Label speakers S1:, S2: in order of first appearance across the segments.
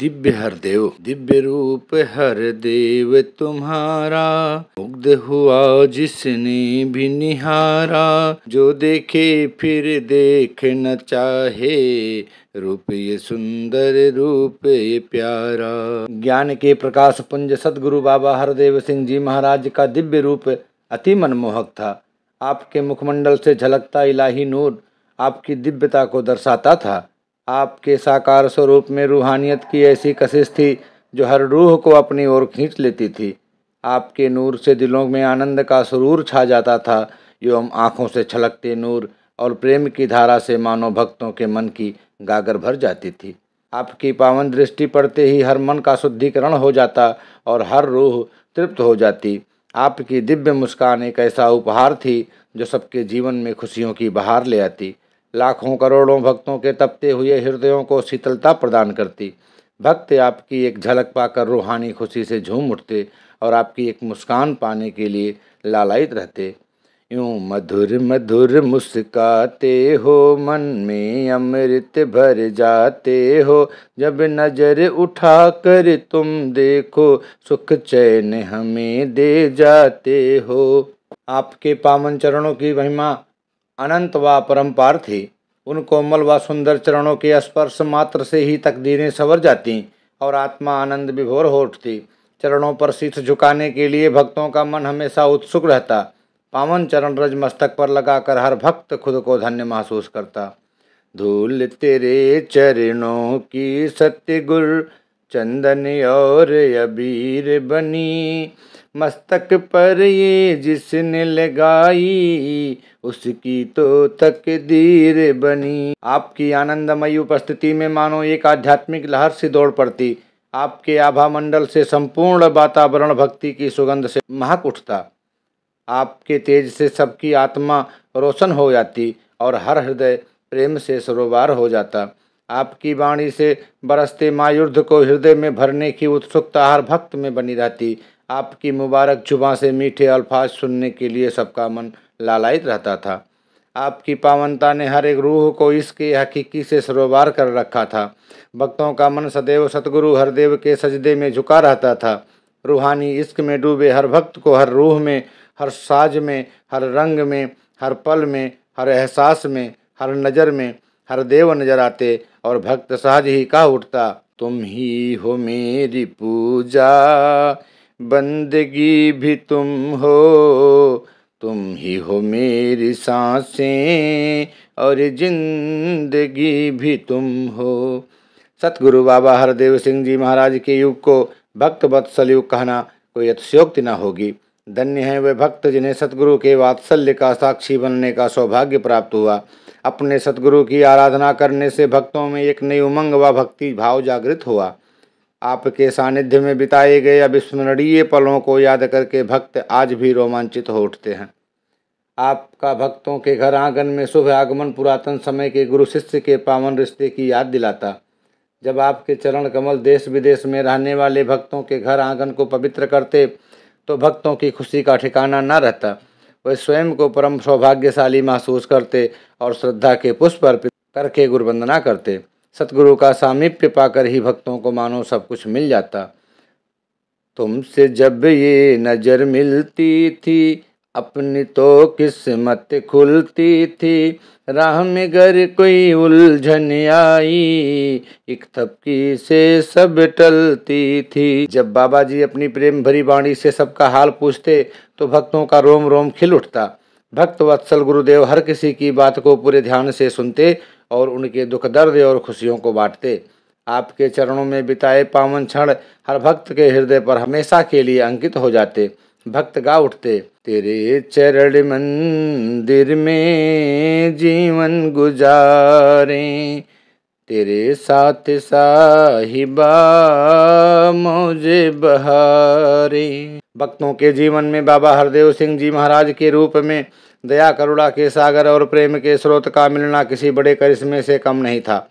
S1: दिव्य हर देव दिव्य रूप हर देव तुम्हारा मुग्ध हुआ जिसने भी निहारा जो देखे फिर देख न चाहे रूप ये सुंदर रूप ये प्यारा ज्ञान के प्रकाश पुंज सदगुरु बाबा हरदेव सिंह जी महाराज का दिव्य रूप अति मनमोहक था आपके मुखमंडल से झलकता इलाही नूर आपकी दिव्यता को दर्शाता था आपके साकार स्वरूप में रूहानियत की ऐसी कशिश थी जो हर रूह को अपनी ओर खींच लेती थी आपके नूर से दिलों में आनंद का सुरूर छा जाता था एवं आँखों से छलकते नूर और प्रेम की धारा से मानव भक्तों के मन की गागर भर जाती थी आपकी पावन दृष्टि पड़ते ही हर मन का शुद्धिकरण हो जाता और हर रूह तृप्त हो जाती आपकी दिव्य मुस्कान एक ऐसा उपहार थी जो सबके जीवन में खुशियों की बहार ले आती लाखों करोड़ों भक्तों के तपते हुए हृदयों को शीतलता प्रदान करती भक्त आपकी एक झलक पाकर रूहानी खुशी से झूम उठते और आपकी एक मुस्कान पाने के लिए लालयित रहते यूँ मधुर मधुर मुस्काते हो मन में अमृत भर जाते हो जब नजर उठा कर तुम देखो सुख चैन हमें दे जाते हो आपके पावन चरणों की महिमा अनंत व परम्पार थे उन कोमल व सुंदर चरणों के स्पर्श मात्र से ही तकदीरें संवर जाती और आत्मा आनंद विभोर हो उठती चरणों पर शीत झुकाने के लिए भक्तों का मन हमेशा उत्सुक रहता पावन चरण रज मस्तक पर लगाकर हर भक्त खुद को धन्य महसूस करता धूल तेरे चरणों की सत्य गुर चंदन और अबीर बनी मस्तक पर ये जिसने लगाई उसकी तो तकदीर बनी आपकी आनंदमयी उपस्थिति में मानो एक आध्यात्मिक लहर से दौड़ पड़ती आपके आभा मंडल से संपूर्ण वातावरण भक्ति की सुगंध से महक उठता आपके तेज से सबकी आत्मा रोशन हो जाती और हर हृदय प्रेम से सरोवार हो जाता आपकी वाणी से बरसते मायुर्ध को हृदय में भरने की उत्सुकता हर भक्त में बनी रहती आपकी मुबारक जुबा से मीठे अल्फाज सुनने के लिए सबका मन लालायित रहता था आपकी पावनता ने हर एक रूह को इसके हकीकी से सरोबार कर रखा था भक्तों का मन सदैव सतगुरु हरदेव के सजदे में झुका रहता था रूहानी इश्क में डूबे हर भक्त को हर रूह में हर साज में हर रंग में हर पल में हर एहसास में हर नज़र में हर देव नजर आते और भक्त सहज ही कहा उठता तुम ही हो मेरी पूजा बंदगी भी तुम हो तुम ही हो मेरी सांसें और जिंदगी भी तुम हो सतगुरु बाबा हरदेव सिंह जी महाराज के युग को भक्त वत्सल युग कहना कोई अतिशयोक्ति न होगी धन्य हैं वे भक्त जिन्हें सतगुरु के वात्सल्य का साक्षी बनने का सौभाग्य प्राप्त हुआ अपने सतगुरु की आराधना करने से भक्तों में एक नई उमंग व भक्ति भाव जागृत हुआ आपके सानिध्य में बिताए गए अविस्मरणीय पलों को याद करके भक्त आज भी रोमांचित हो उठते हैं आपका भक्तों के घर आंगन में शुभ आगमन पुरातन समय के गुरु शिष्य के पावन रिश्ते की याद दिलाता जब आपके चरण कमल देश विदेश में रहने वाले भक्तों के घर आंगन को पवित्र करते तो भक्तों की खुशी का ठिकाना न रहता वह स्वयं को परम सौभाग्यशाली महसूस करते और श्रद्धा के पुष्प अर्पित करके गुरुवंदना करते सतगुरु का सामीप्य पाकर ही भक्तों को मानो सब कुछ मिल जाता तुमसे जब ये नज़र मिलती थी अपनी तो किस्मत खुलती थी राह में घर कोई उलझन आई एक थपकी से सब टलती थी जब बाबा जी अपनी प्रेम भरी वाणी से सबका हाल पूछते तो भक्तों का रोम रोम खिल उठता भक्त वत्सल गुरुदेव हर किसी की बात को पूरे ध्यान से सुनते और उनके दुख दर्द और खुशियों को बांटते आपके चरणों में बिताए पावन क्षण हर भक्त के हृदय पर हमेशा के लिए अंकित हो जाते भक्त गा उठते तेरे चरण मंदिर में जीवन गुजारे तेरे साथ साहिबा मौजे बहारे भक्तों के जीवन में बाबा हरदेव सिंह जी महाराज के रूप में दया करुणा के सागर और प्रेम के स्रोत का मिलना किसी बड़े करिश्मे से कम नहीं था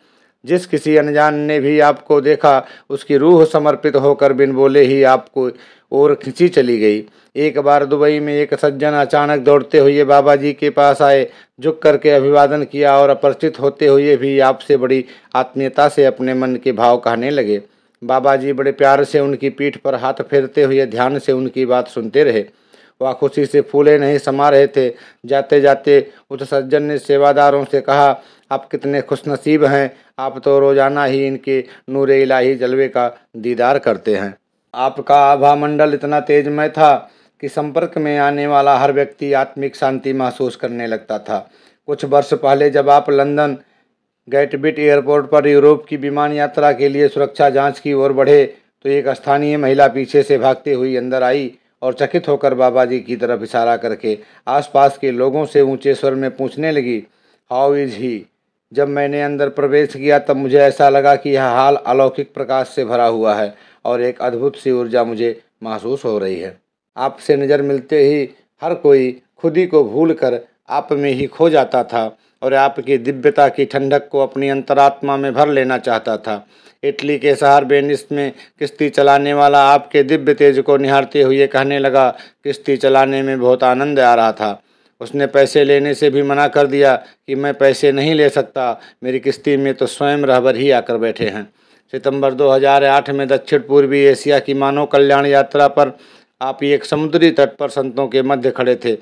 S1: जिस किसी अनजान ने भी आपको देखा उसकी रूह समर्पित होकर बिन बोले ही आपको और खिंची चली गई एक बार दुबई में एक सज्जन अचानक दौड़ते हुए बाबा जी के पास आए झुक करके अभिवादन किया और अपरिचित होते हुए भी आपसे बड़ी आत्मीयता से अपने मन के भाव कहने लगे बाबा जी बड़े प्यार से उनकी पीठ पर हाथ फेरते हुए ध्यान से उनकी बात सुनते रहे वह खुशी से फूले नहीं समा रहे थे जाते जाते उस सज्जन ने सेवादारों से कहा आप कितने खुशनसीब हैं आप तो रोज़ाना ही इनके नूर इलाही जलवे का दीदार करते हैं आपका आभा मंडल इतना तेजमय था कि संपर्क में आने वाला हर व्यक्ति आत्मिक शांति महसूस करने लगता था कुछ वर्ष पहले जब आप लंदन गेटबिट एयरपोर्ट पर यूरोप की विमान यात्रा के लिए सुरक्षा जांच की ओर बढ़े तो एक स्थानीय महिला पीछे से भागते हुई अंदर आई और चकित होकर बाबा जी की तरफ इशारा करके आसपास के लोगों से ऊंचे स्वर में पूछने लगी हाउ इज ही जब मैंने अंदर प्रवेश किया तब मुझे ऐसा लगा कि यह हाल अलौकिक प्रकाश से भरा हुआ है और एक अद्भुत सी ऊर्जा मुझे महसूस हो रही है आपसे नज़र मिलते ही हर कोई खुद ही को भूल कर आप में ही खो जाता था और आपकी दिव्यता की ठंडक को अपनी अंतरात्मा में भर लेना चाहता था इटली के शहर बेनिस में किश्ती चलाने वाला आपके दिव्य तेज को निहारते हुए कहने लगा किश्ती चलाने में बहुत आनंद आ रहा था उसने पैसे लेने से भी मना कर दिया कि मैं पैसे नहीं ले सकता मेरी किश्ती में तो स्वयं रहबर ही आकर बैठे हैं सितंबर 2008 में दक्षिण पूर्वी एशिया की मानव कल्याण यात्रा पर आप एक समुद्री तट पर संतों के मध्य खड़े थे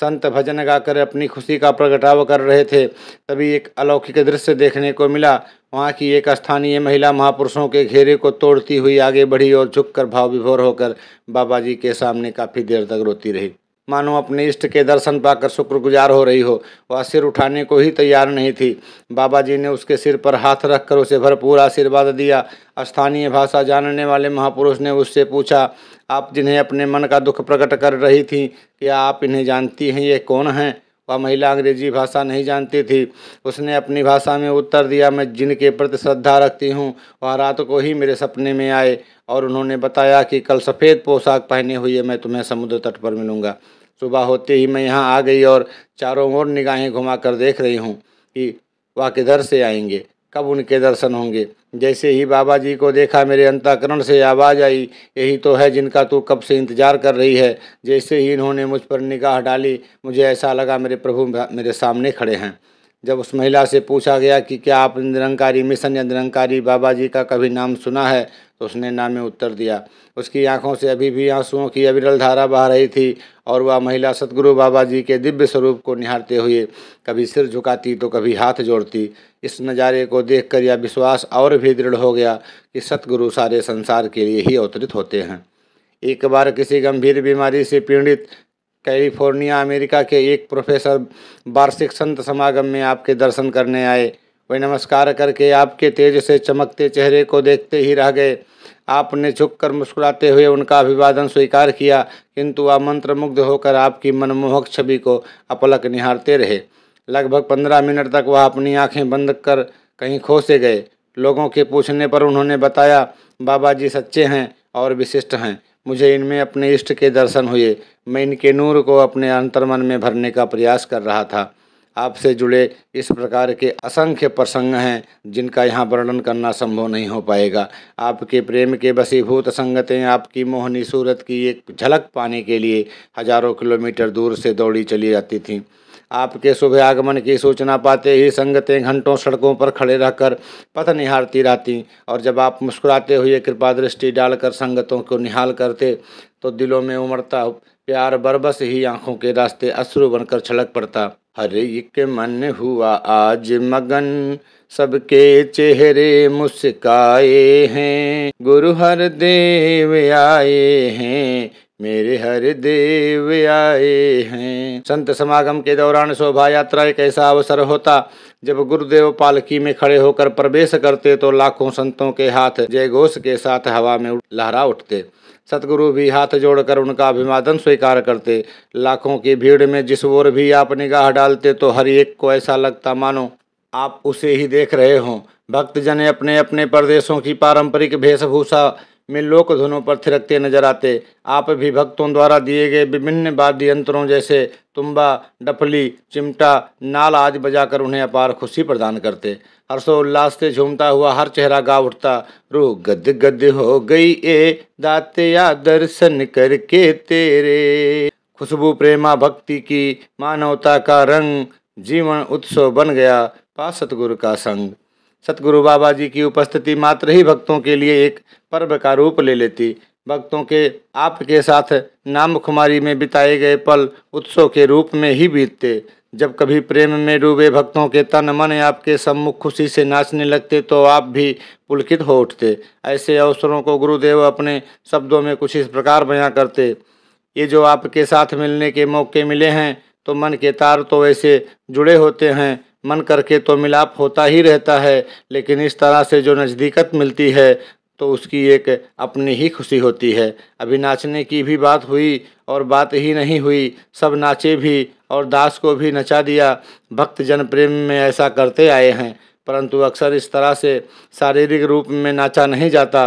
S1: संत भजन गाकर अपनी खुशी का प्रगटाव कर रहे थे तभी एक अलौकिक दृश्य देखने को मिला वहाँ की एक स्थानीय महिला महापुरुषों के घेरे को तोड़ती हुई आगे बढ़ी और झुककर भाव विभोर होकर बाबा जी के सामने काफ़ी देर तक रोती रही मानो अपने इष्ट के दर्शन पाकर शुक्रगुजार हो रही हो वह सिर उठाने को ही तैयार नहीं थी बाबा जी ने उसके सिर पर हाथ रखकर उसे भरपूर आशीर्वाद दिया स्थानीय भाषा जानने वाले महापुरुष ने उससे पूछा आप जिन्हें अपने मन का दुख प्रकट कर रही थी कि आप इन्हें जानती हैं ये कौन हैं वह महिला अंग्रेजी भाषा नहीं जानती थी उसने अपनी भाषा में उत्तर दिया मैं जिनके प्रति श्रद्धा रखती हूँ वह रात को ही मेरे सपने में आए और उन्होंने बताया कि कल सफ़ेद पोशाक पहने हुए मैं तुम्हें समुद्र तट पर मिलूँगा सुबह होते ही मैं यहाँ आ गई और चारों ओर निगाहें घुमा कर देख रही हूँ कि वह किधर से आएंगे कब उनके दर्शन होंगे जैसे ही बाबा जी को देखा मेरे अंताकरण से आवाज़ आई यही तो है जिनका तू कब से इंतज़ार कर रही है जैसे ही इन्होंने मुझ पर निगाह डाली मुझे ऐसा लगा मेरे प्रभु मेरे सामने खड़े हैं जब उस महिला से पूछा गया कि क्या आप निरंकारी मिशन या निरंकारी बाबा जी का कभी नाम सुना है तो उसने नाम में उत्तर दिया उसकी आंखों से अभी भी आंसुओं की अविरल धारा बह रही थी और वह महिला सतगुरु बाबा जी के दिव्य स्वरूप को निहारते हुए कभी सिर झुकाती तो कभी हाथ जोड़ती इस नज़ारे को देख यह विश्वास और भी दृढ़ हो गया कि सतगुरु सारे संसार के लिए ही अवतरित होते हैं एक बार किसी गंभीर बीमारी से पीड़ित कैलिफोर्निया अमेरिका के एक प्रोफेसर वार्षिक संत समागम में आपके दर्शन करने आए वे नमस्कार करके आपके तेज से चमकते चेहरे को देखते ही रह गए आपने झुककर मुस्कुराते हुए उनका अभिवादन स्वीकार किया किंतु आप मंत्रमुग्ध होकर आपकी मनमोहक छवि को अपलक निहारते रहे लगभग पंद्रह मिनट तक वह अपनी आंखें बंद कर कहीं खो से गए लोगों के पूछने पर उन्होंने बताया बाबा जी सच्चे हैं और विशिष्ट हैं मुझे इनमें अपने इष्ट के दर्शन हुए मैं इनके नूर को अपने अंतर्मन में भरने का प्रयास कर रहा था आपसे जुड़े इस प्रकार के असंख्य प्रसंग हैं जिनका यहाँ वर्णन करना संभव नहीं हो पाएगा आपके प्रेम के बसीभूत संगतें आपकी मोहनी सूरत की एक झलक पाने के लिए हजारों किलोमीटर दूर से दौड़ी चली जाती थीं आपके सुबह आगमन की सूचना पाते ही संगतें घंटों सड़कों पर खड़े रहकर पथ निहारती रहती और जब आप मुस्कुराते हुए कृपा दृष्टि डालकर संगतों को निहाल करते तो दिलों में उमड़ता प्यार बरबस ही आंखों के रास्ते अश्रु बनकर छलक पड़ता हर एक मन हुआ आज मगन सबके चेहरे मुस्काए हैं गुरु हर देव आए हैं मेरे हर देव आए हैं संत समागम के दौरान शोभा यात्रा एक ऐसा अवसर होता जब गुरुदेव पालकी में खड़े होकर प्रवेश करते तो लाखों संतों के हाथ जय घोष के साथ हवा में लहरा उठते सतगुरु भी हाथ जोड़कर उनका अभिवादन स्वीकार करते लाखों की भीड़ में जिस ओर भी आप निगाह डालते तो हर एक को ऐसा लगता मानो आप उसे ही देख रहे हों भक्तजन अपने अपने प्रदेशों की पारंपरिक वेशभूषा में लोक धुनों पर थिरकते नजर आते आप भी भक्तों द्वारा दिए गए विभिन्न वाद्य यंत्रों जैसे तुम्बा डफली चिमटा नाल आदि बजाकर उन्हें अपार खुशी प्रदान करते हर्षोल्लास से झूमता हुआ हर चेहरा गा उठता रू गद गद हो गई ए दातया दर्शन करके तेरे खुशबू प्रेमा भक्ति की मानवता का रंग जीवन उत्सव बन गया पा सतगुरु का संग सतगुरु बाबा जी की उपस्थिति मात्र ही भक्तों के लिए एक पर्व का रूप ले लेती भक्तों के आपके साथ नाम खुमारी में बिताए गए पल उत्सव के रूप में ही बीतते जब कभी प्रेम में डूबे भक्तों के तन मन आपके सम्मुख खुशी से नाचने लगते तो आप भी पुलकित हो उठते ऐसे अवसरों को गुरुदेव अपने शब्दों में कुछ इस प्रकार बयां करते ये जो आपके साथ मिलने के मौके मिले हैं तो मन के तार तो ऐसे जुड़े होते हैं मन करके तो मिलाप होता ही रहता है लेकिन इस तरह से जो नज़दीकत मिलती है तो उसकी एक अपनी ही खुशी होती है अभी नाचने की भी बात हुई और बात ही नहीं हुई सब नाचे भी और दास को भी नचा दिया भक्त जन प्रेम में ऐसा करते आए हैं परंतु अक्सर इस तरह से शारीरिक रूप में नाचा नहीं जाता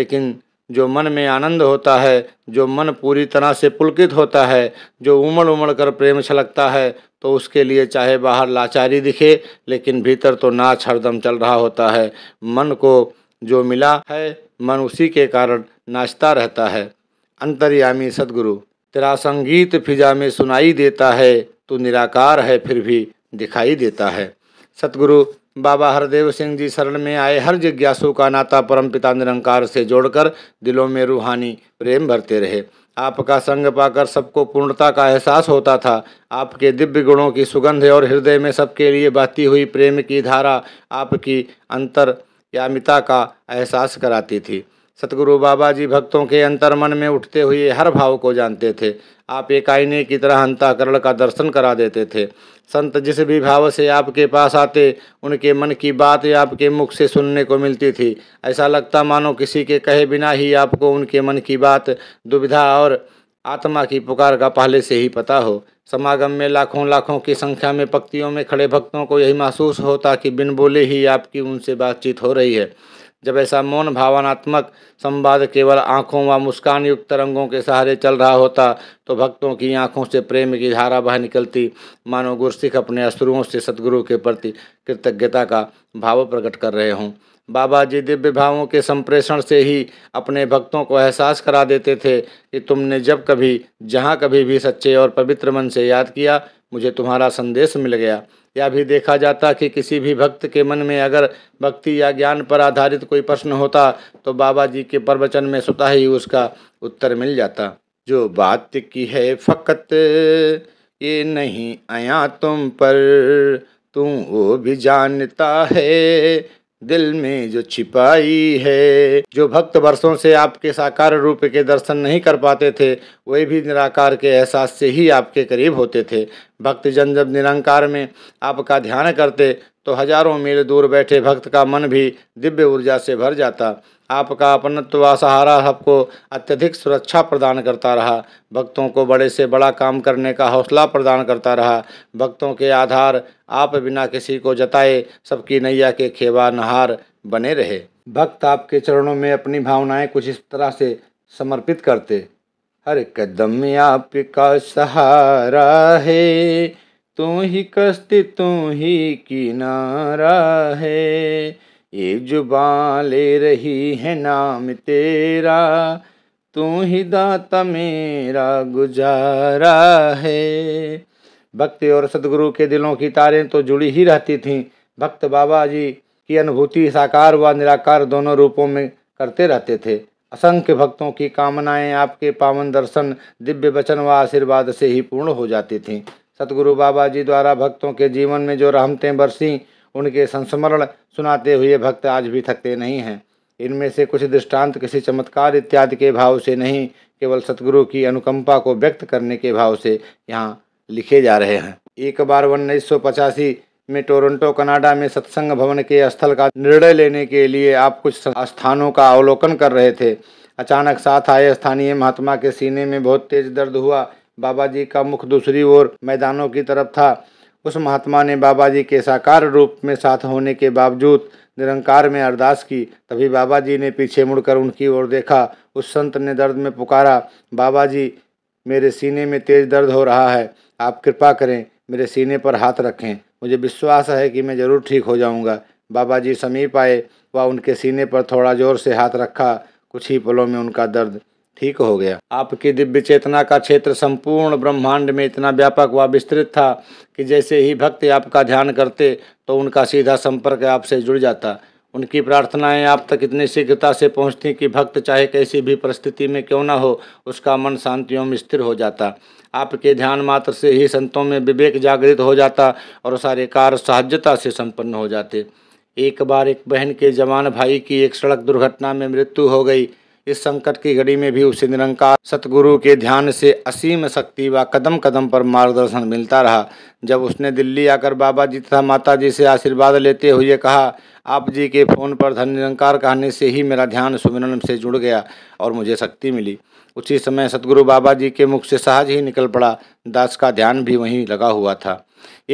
S1: लेकिन जो मन में आनंद होता है जो मन पूरी तरह से पुलकित होता है जो उमड़ उमड़ कर प्रेम छलकता है तो उसके लिए चाहे बाहर लाचारी दिखे लेकिन भीतर तो नाच हरदम चल रहा होता है मन को जो मिला है मन उसी के कारण नाचता रहता है अंतर्यामी सदगुरु तेरा संगीत फिजा में सुनाई देता है तो निराकार है फिर भी दिखाई देता है सतगुरु बाबा हरदेव सिंह जी शरण में आए हर जिज्ञासु का नाता परमपिता निरंकार से जोड़कर दिलों में रूहानी प्रेम भरते रहे आपका संग पाकर सबको पूर्णता का एहसास होता था आपके दिव्य गुणों की सुगंध और हृदय में सबके लिए बहती हुई प्रेम की धारा आपकी अंतर यामिता का एहसास कराती थी सतगुरु बाबा जी भक्तों के अंतर्मन में उठते हुए हर भाव को जानते थे आप एक आईने की तरह अंताकरण का दर्शन करा देते थे संत जिस भी भाव से आपके पास आते उनके मन की बात आपके मुख से सुनने को मिलती थी ऐसा लगता मानो किसी के कहे बिना ही आपको उनके मन की बात दुविधा और आत्मा की पुकार का पहले से ही पता हो समागम में लाखों लाखों की संख्या में पक्तियों में खड़े भक्तों को यही महसूस होता कि बिन बोले ही आपकी उनसे बातचीत हो रही है जब ऐसा मौन भावनात्मक संवाद केवल आँखों व मुस्कान युक्त तरंगों के सहारे चल रहा होता तो भक्तों की आँखों से प्रेम की धारा बह निकलती मानो गुरसिख अपने अश्रुओं से सदगुरु के प्रति कृतज्ञता का भाव प्रकट कर रहे हों बाबा जी दिव्य भावों के संप्रेषण से ही अपने भक्तों को एहसास करा देते थे कि तुमने जब कभी जहाँ कभी भी सच्चे और पवित्र मन से याद किया मुझे तुम्हारा संदेश मिल गया या भी देखा जाता कि किसी भी भक्त के मन में अगर भक्ति या ज्ञान पर आधारित कोई प्रश्न होता तो बाबा जी के प्रवचन में स्वतः ही उसका उत्तर मिल जाता जो बात की है फ़कत ये नहीं आया तुम पर तू वो भी जानता है दिल में जो छिपाई है जो भक्त वर्षों से आपके साकार रूप के दर्शन नहीं कर पाते थे वे भी निराकार के एहसास से ही आपके करीब होते थे भक्तजन जब निरंकार में आपका ध्यान करते तो हजारों मील दूर बैठे भक्त का मन भी दिव्य ऊर्जा से भर जाता आपका अपनत्व सहारा आपको अत्यधिक सुरक्षा प्रदान करता रहा भक्तों को बड़े से बड़ा काम करने का हौसला प्रदान करता रहा भक्तों के आधार आप बिना किसी को जताए सबकी नैया के खेवा नहार बने रहे भक्त आपके चरणों में अपनी भावनाएं कुछ इस तरह से समर्पित करते हर कदम आपका सहारा है तू ही कस्ती तू ही किनारा है ये जुबान ले रही है नाम तेरा तू ही दाता मेरा गुजारा है भक्ति और सदगुरु के दिलों की तारें तो जुड़ी ही रहती थीं भक्त बाबा जी की अनुभूति साकार व निराकार दोनों रूपों में करते रहते थे असंख्य भक्तों की कामनाएं आपके पावन दर्शन दिव्य वचन व आशीर्वाद से ही पूर्ण हो जाती थीं सतगुरु बाबा जी द्वारा भक्तों के जीवन में जो रहमतें बरसीं उनके संस्मरण सुनाते हुए भक्त आज भी थकते नहीं हैं इनमें से कुछ दृष्टांत किसी चमत्कार इत्यादि के भाव से नहीं केवल सतगुरु की अनुकंपा को व्यक्त करने के भाव से यहाँ लिखे जा रहे हैं एक बार उन्नीस सौ पचासी में टोरंटो कनाडा में सत्संग भवन के स्थल का निर्णय लेने के लिए आप कुछ स्थानों का अवलोकन कर रहे थे अचानक साथ आए स्थानीय महात्मा के सीने में बहुत तेज दर्द हुआ बाबा जी का मुख दूसरी ओर मैदानों की तरफ था उस महात्मा ने बाबा जी के साकार रूप में साथ होने के बावजूद निरंकार में अरदास की तभी बाबा जी ने पीछे मुड़कर उनकी ओर देखा उस संत ने दर्द में पुकारा बाबा जी मेरे सीने में तेज दर्द हो रहा है आप कृपा करें मेरे सीने पर हाथ रखें मुझे विश्वास है कि मैं ज़रूर ठीक हो जाऊंगा बाबा जी समीप आए व उनके सीने पर थोड़ा जोर से हाथ रखा कुछ ही पलों में उनका दर्द ठीक हो गया आपकी दिव्य चेतना का क्षेत्र संपूर्ण ब्रह्मांड में इतना व्यापक व विस्तृत था कि जैसे ही भक्त आपका ध्यान करते तो उनका सीधा संपर्क आपसे जुड़ जाता उनकी प्रार्थनाएं आप तक इतनी शीघ्रता से पहुंचती कि भक्त चाहे कैसी भी परिस्थिति में क्यों ना हो उसका मन शांति एवं स्थिर हो जाता आपके ध्यान मात्र से ही संतों में विवेक जागृत हो जाता और सारे कार्य सहजता से संपन्न हो जाते एक बार एक बहन के जवान भाई की एक सड़क दुर्घटना में मृत्यु हो गई इस संकट की घड़ी में भी उसे निरंकार सतगुरु के ध्यान से असीम शक्ति व कदम कदम पर मार्गदर्शन मिलता रहा जब उसने दिल्ली आकर बाबा जी तथा माता जी से आशीर्वाद लेते हुए कहा आप जी के फ़ोन पर धन निरंकार कहने से ही मेरा ध्यान सुमिरन से जुड़ गया और मुझे शक्ति मिली उसी समय सतगुरु बाबा जी के मुख से सहज ही निकल पड़ा दास का ध्यान भी वहीं लगा हुआ था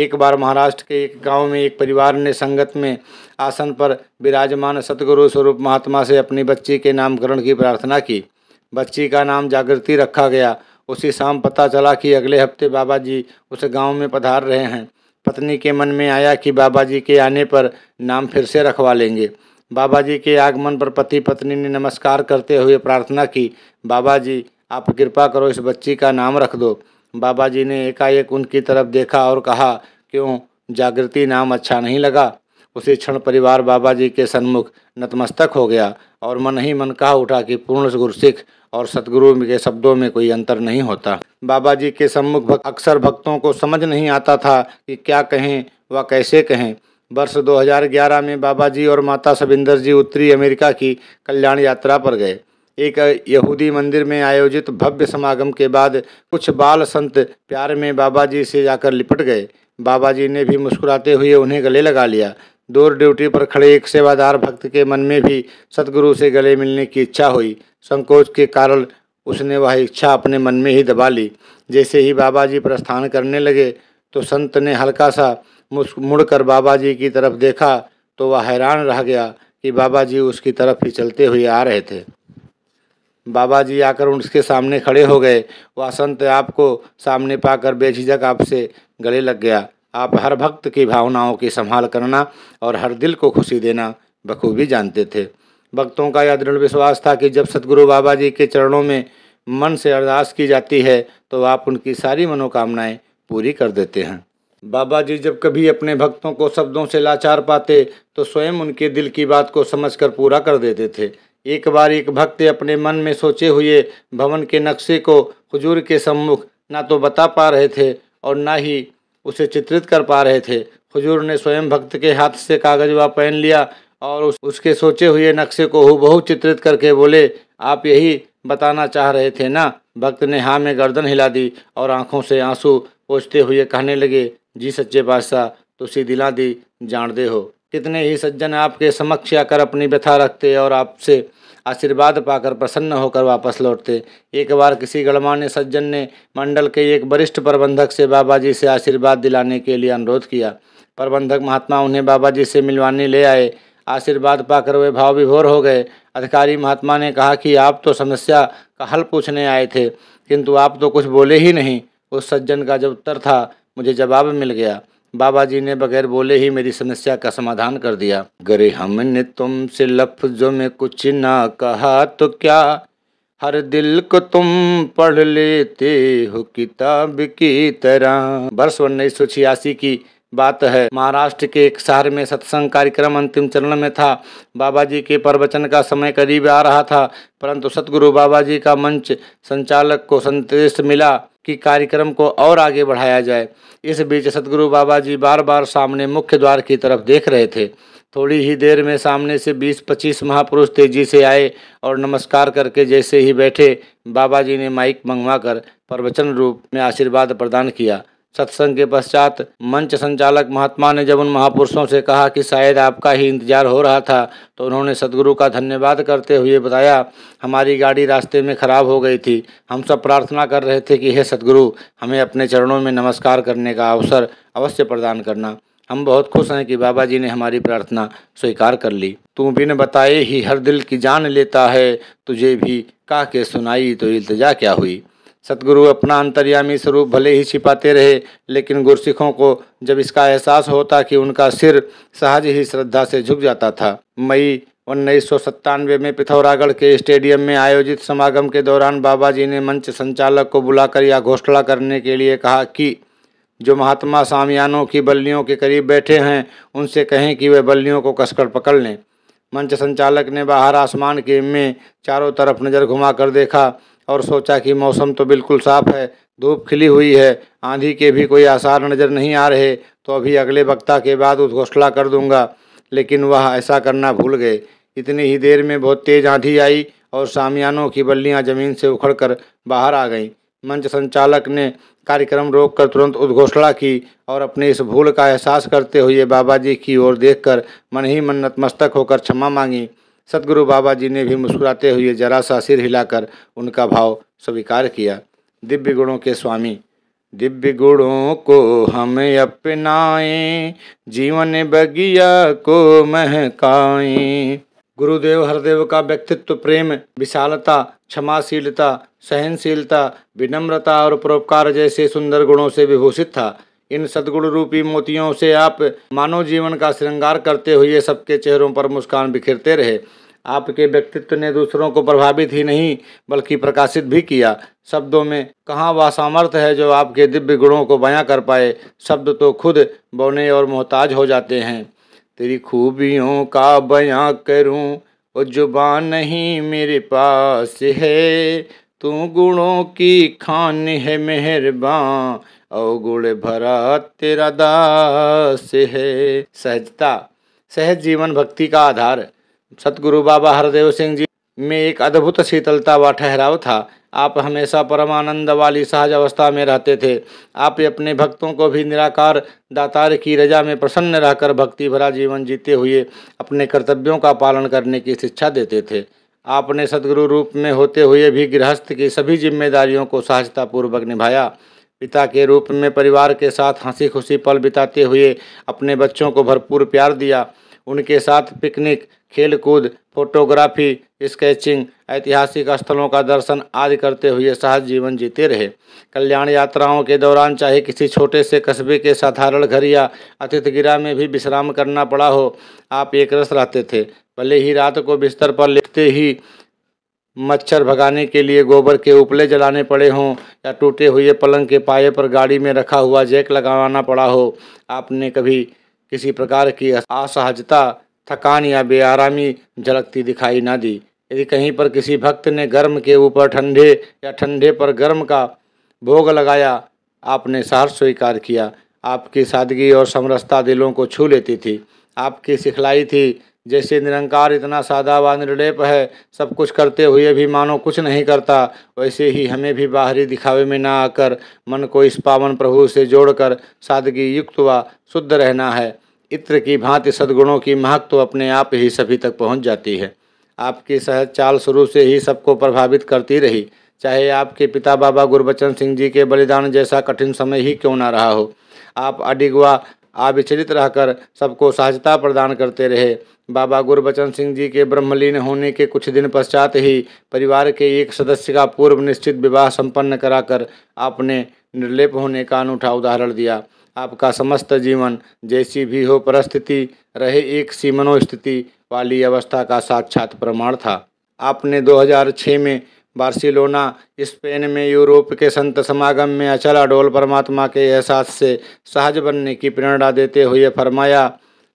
S1: एक बार महाराष्ट्र के एक गांव में एक परिवार ने संगत में आसन पर विराजमान सतगुरु स्वरूप महात्मा से अपनी बच्ची के नामकरण की प्रार्थना की बच्ची का नाम जागृति रखा गया उसी शाम पता चला कि अगले हफ्ते बाबा जी उस गांव में पधार रहे हैं पत्नी के मन में आया कि बाबा जी के आने पर नाम फिर से रखवा लेंगे बाबा जी के आगमन पर पति पत्नी ने नमस्कार करते हुए प्रार्थना की बाबा जी आप कृपा करो इस बच्ची का नाम रख दो बाबा जी ने एकाएक उनकी तरफ देखा और कहा क्यों जागृति नाम अच्छा नहीं लगा उसी क्षण परिवार बाबा जी के सन्मुख नतमस्तक हो गया और मन ही मन कहा उठा कि पूर्ण गुरु सिख और सदगुरु के शब्दों में कोई अंतर नहीं होता बाबा जी के सम्मुख भक, अक्सर भक्तों को समझ नहीं आता था कि क्या कहें व कैसे कहें वर्ष 2011 में बाबा जी और माता सविंदर जी उत्तरी अमेरिका की कल्याण यात्रा पर गए एक यहूदी मंदिर में आयोजित भव्य समागम के बाद कुछ बाल संत प्यार में बाबा जी से जाकर लिपट गए बाबा जी ने भी मुस्कुराते हुए उन्हें गले लगा लिया दूर ड्यूटी पर खड़े एक सेवादार भक्त के मन में भी सतगुरु से गले मिलने की इच्छा हुई संकोच के कारण उसने वह इच्छा अपने मन में ही दबा ली जैसे ही बाबा जी प्रस्थान करने लगे तो संत ने हल्का सा मुड़कर बाबा जी की तरफ देखा तो वह हैरान रह गया कि बाबा जी उसकी तरफ ही चलते हुए आ रहे थे बाबा जी आकर उसके सामने खड़े हो गए वह आपको सामने पाकर बेझिझक आपसे गले लग गया आप हर भक्त की भावनाओं की संभाल करना और हर दिल को खुशी देना बखूबी जानते थे भक्तों का यह दृढ़ विश्वास था कि जब सदगुरु बाबा जी के चरणों में मन से अरदास की जाती है तो आप उनकी सारी मनोकामनाएं पूरी कर देते हैं बाबा जी जब कभी अपने भक्तों को शब्दों से लाचार पाते तो स्वयं उनके दिल की बात को समझकर पूरा कर देते थे एक बार एक भक्त अपने मन में सोचे हुए भवन के नक्शे को हजूर के सम्मुख ना तो बता पा रहे थे और ना ही उसे चित्रित कर पा रहे थे हजूर ने स्वयं भक्त के हाथ से कागज व पेन लिया और उस, उसके सोचे हुए नक्शे को हु चित्रित करके बोले आप यही बताना चाह रहे थे ना भक्त ने हाँ में गर्दन हिला दी और आंखों से आंसू पोछते हुए कहने लगे जी सच्चे बादशाह तुसी तो दिला दी जानते हो कितने ही सज्जन आपके समक्ष आकर अपनी व्यथा रखते और आपसे आशीर्वाद पाकर प्रसन्न होकर वापस लौटते एक बार किसी गणमान्य सज्जन ने मंडल के एक वरिष्ठ प्रबंधक से बाबा जी से आशीर्वाद दिलाने के लिए अनुरोध किया प्रबंधक महात्मा उन्हें बाबा जी से मिलवाने ले आए आशीर्वाद पाकर वे भाव विभोर हो गए अधिकारी महात्मा ने कहा कि आप तो समस्या का हल पूछने आए थे किंतु आप तो कुछ बोले ही नहीं उस सज्जन का जब उत्तर था मुझे जवाब मिल गया बाबा जी ने बगैर बोले ही मेरी समस्या का समाधान कर दिया गरे हमने तुमसे लफ्जों में कुछ ना कहा तो क्या हर दिल को तुम पढ़ लेते हो किताब की तरह वर्ष उन्नीस सौ छियासी की बात है महाराष्ट्र के एक शहर में सत्संग कार्यक्रम अंतिम चरण में था बाबा जी के प्रवचन का समय करीब आ रहा था परंतु सतगुरु बाबा जी का मंच संचालक को संदेश मिला कि कार्यक्रम को और आगे बढ़ाया जाए इस बीच सदगुरु बाबा जी बार बार सामने मुख्य द्वार की तरफ देख रहे थे थोड़ी ही देर में सामने से 20-25 महापुरुष तेजी से आए और नमस्कार करके जैसे ही बैठे बाबा जी ने माइक मंगवा कर प्रवचन रूप में आशीर्वाद प्रदान किया सत्संग के पश्चात मंच संचालक महात्मा ने जब उन महापुरुषों से कहा कि शायद आपका ही इंतजार हो रहा था तो उन्होंने सदगुरु का धन्यवाद करते हुए बताया हमारी गाड़ी रास्ते में खराब हो गई थी हम सब प्रार्थना कर रहे थे कि हे सदगुरु हमें अपने चरणों में नमस्कार करने का अवसर अवश्य प्रदान करना हम बहुत खुश हैं कि बाबा जी ने हमारी प्रार्थना स्वीकार कर ली तू बिन बताए ही हर दिल की जान लेता है तुझे भी का के सुनाई तो इल्तजा क्या हुई सतगुरु अपना अंतर्यामी स्वरूप भले ही छिपाते रहे लेकिन गुरसिखों को जब इसका एहसास होता कि उनका सिर सहज ही श्रद्धा से झुक जाता था मई उन्नीस में पिथौरागढ़ के स्टेडियम में आयोजित समागम के दौरान बाबा जी ने मंच संचालक को बुलाकर यह घोषणा करने के लिए कहा कि जो महात्मा सामियानों की बल्लियों के करीब बैठे हैं उनसे कहें कि वे बल्लियों को कसकर पकड़ लें मंच संचालक ने बाहर आसमान के में चारों तरफ नज़र घुमाकर देखा और सोचा कि मौसम तो बिल्कुल साफ है धूप खिली हुई है आंधी के भी कोई आसार नज़र नहीं आ रहे तो अभी अगले वक्ता के बाद उद्घोषणा कर दूंगा लेकिन वह ऐसा करना भूल गए इतनी ही देर में बहुत तेज़ आंधी आई और सामियानों की बल्लियां जमीन से उखड़कर बाहर आ गईं मंच संचालक ने कार्यक्रम रोककर तुरंत उद्घोषणा की और अपने इस भूल का एहसास करते हुए बाबा जी की ओर देखकर मन ही मन नतमस्तक होकर क्षमा मांगी सतगुरु बाबा जी ने भी मुस्कुराते हुए जरा सा सिर हिलाकर उनका भाव स्वीकार किया दिव्य गुणों के स्वामी दिव्य गुणों को हम अपनाएं जीवन बगिया को महकाएं गुरुदेव हरदेव का व्यक्तित्व प्रेम विशालता क्षमाशीलता सहनशीलता विनम्रता और परोपकार जैसे सुंदर गुणों से विभूषित था इन सदगुण रूपी मोतियों से आप मानव जीवन का श्रृंगार करते हुए सबके चेहरों पर मुस्कान बिखेरते रहे आपके व्यक्तित्व ने दूसरों को प्रभावित ही नहीं बल्कि प्रकाशित भी किया शब्दों में कहाँ वह सामर्थ्य है जो आपके दिव्य गुणों को बयां कर पाए शब्द तो खुद बोने और मोहताज हो जाते हैं तेरी खूबियों का बयां करूं और जुबान नहीं मेरे पास है तू गुणों की खान है मेहरबान अवगुण भरा तेरा दास है सहजता सहज जीवन भक्ति का आधार सतगुरु बाबा हरदेव सिंह जी में एक अद्भुत शीतलता व ठहराव था आप हमेशा परमानंद वाली सहज अवस्था में रहते थे आप अपने भक्तों को भी निराकार दातार की रजा में प्रसन्न रहकर भक्ति भरा जीवन जीते हुए अपने कर्तव्यों का पालन करने की शिक्षा देते थे आपने सदगुरु रूप में होते हुए भी गृहस्थ की सभी जिम्मेदारियों को सहजतापूर्वक निभाया पिता के रूप में परिवार के साथ हंसी खुशी पल बिताते हुए अपने बच्चों को भरपूर प्यार दिया उनके साथ पिकनिक खेलकूद फोटोग्राफी स्केचिंग ऐतिहासिक स्थलों का दर्शन आदि करते हुए सहज जीवन जीते रहे कल्याण यात्राओं के दौरान चाहे किसी छोटे से कस्बे के साधारण घर या अतिथिगिरा में भी विश्राम करना पड़ा हो आप एक रस रहते थे भले ही रात को बिस्तर पर लेटते ही मच्छर भगाने के लिए गोबर के उपले जलाने पड़े हों या टूटे हुए पलंग के पाए पर गाड़ी में रखा हुआ जैक लगाना पड़ा हो आपने कभी किसी प्रकार की असहजता थकान या बेआरामी झलकती दिखाई ना दी यदि कहीं पर किसी भक्त ने गर्म के ऊपर ठंडे या ठंडे पर गर्म का भोग लगाया आपने सार स्वीकार किया आपकी सादगी और समरसता दिलों को छू लेती थी आपकी सिखलाई थी जैसे निरंकार इतना सादा व निर्लेप है सब कुछ करते हुए भी मानो कुछ नहीं करता वैसे ही हमें भी बाहरी दिखावे में ना आकर मन को इस पावन प्रभु से जोड़कर सादगी युक्त व शुद्ध रहना है इत्र की भांति सद्गुणों की महक तो अपने आप ही सभी तक पहुंच जाती है आपकी सहज चाल शुरू से ही सबको प्रभावित करती रही चाहे आपके पिता बाबा गुरबचन सिंह जी के बलिदान जैसा कठिन समय ही क्यों ना रहा हो आप अडिगवा आविचलित रहकर सबको सहजता प्रदान करते रहे बाबा गुरबचन सिंह जी के ब्रह्मलीन होने के कुछ दिन पश्चात ही परिवार के एक सदस्य का पूर्व निश्चित विवाह संपन्न कराकर आपने निर्लेप होने का अनूठा उदाहरण दिया आपका समस्त जीवन जैसी भी हो परिस्थिति रहे एक सी मनोस्थिति वाली अवस्था का साक्षात प्रमाण था आपने 2006 में बार्सिलोना स्पेन में यूरोप के संत समागम में अचल अडोल परमात्मा के एहसास से सहज बनने की प्रेरणा देते हुए फरमाया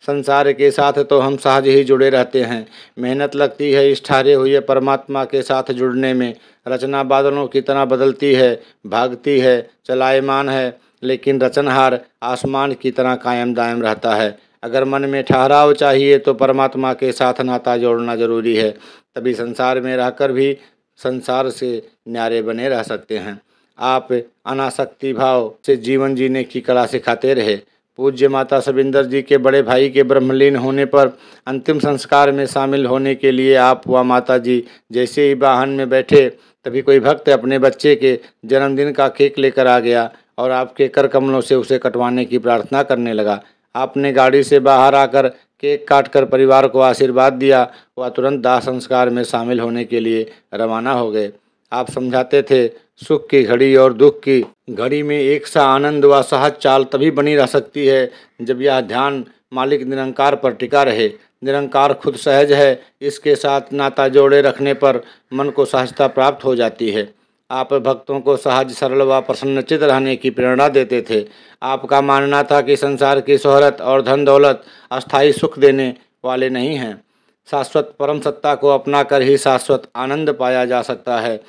S1: संसार के साथ तो हम सहज ही जुड़े रहते हैं मेहनत लगती है इस ठहरे हुए परमात्मा के साथ जुड़ने में रचना बादलों की तरह बदलती है भागती है चलायमान है लेकिन रचनहार आसमान की तरह कायम दायम रहता है अगर मन में ठहराव चाहिए तो परमात्मा के साथ नाता जोड़ना जरूरी है तभी संसार में रहकर भी संसार से न्यारे बने रह सकते हैं आप अनासक्ति भाव से जीवन जीने की कला सिखाते रहे पूज्य माता सविंदर जी के बड़े भाई के ब्रह्मलीन होने पर अंतिम संस्कार में शामिल होने के लिए आप व माता जी जैसे ही वाहन में बैठे तभी कोई भक्त अपने बच्चे के जन्मदिन का केक लेकर आ गया और आपके कर कमलों से उसे कटवाने की प्रार्थना करने लगा आपने गाड़ी से बाहर आकर केक काट कर परिवार को आशीर्वाद दिया वह तुरंत दाह संस्कार में शामिल होने के लिए रवाना हो गए आप समझाते थे सुख की घड़ी और दुख की घड़ी में एक सा आनंद व सहज चाल तभी बनी रह सकती है जब यह ध्यान मालिक निरंकार पर टिका रहे निरंकार खुद सहज है इसके साथ नाता जोड़े रखने पर मन को सहजता प्राप्त हो जाती है आप भक्तों को सहज सरल व प्रसन्नचित रहने की प्रेरणा देते थे आपका मानना था कि संसार की शोहरत और धन दौलत अस्थायी सुख देने वाले नहीं हैं शाश्वत परम सत्ता को अपना कर ही शाश्वत आनंद पाया जा सकता है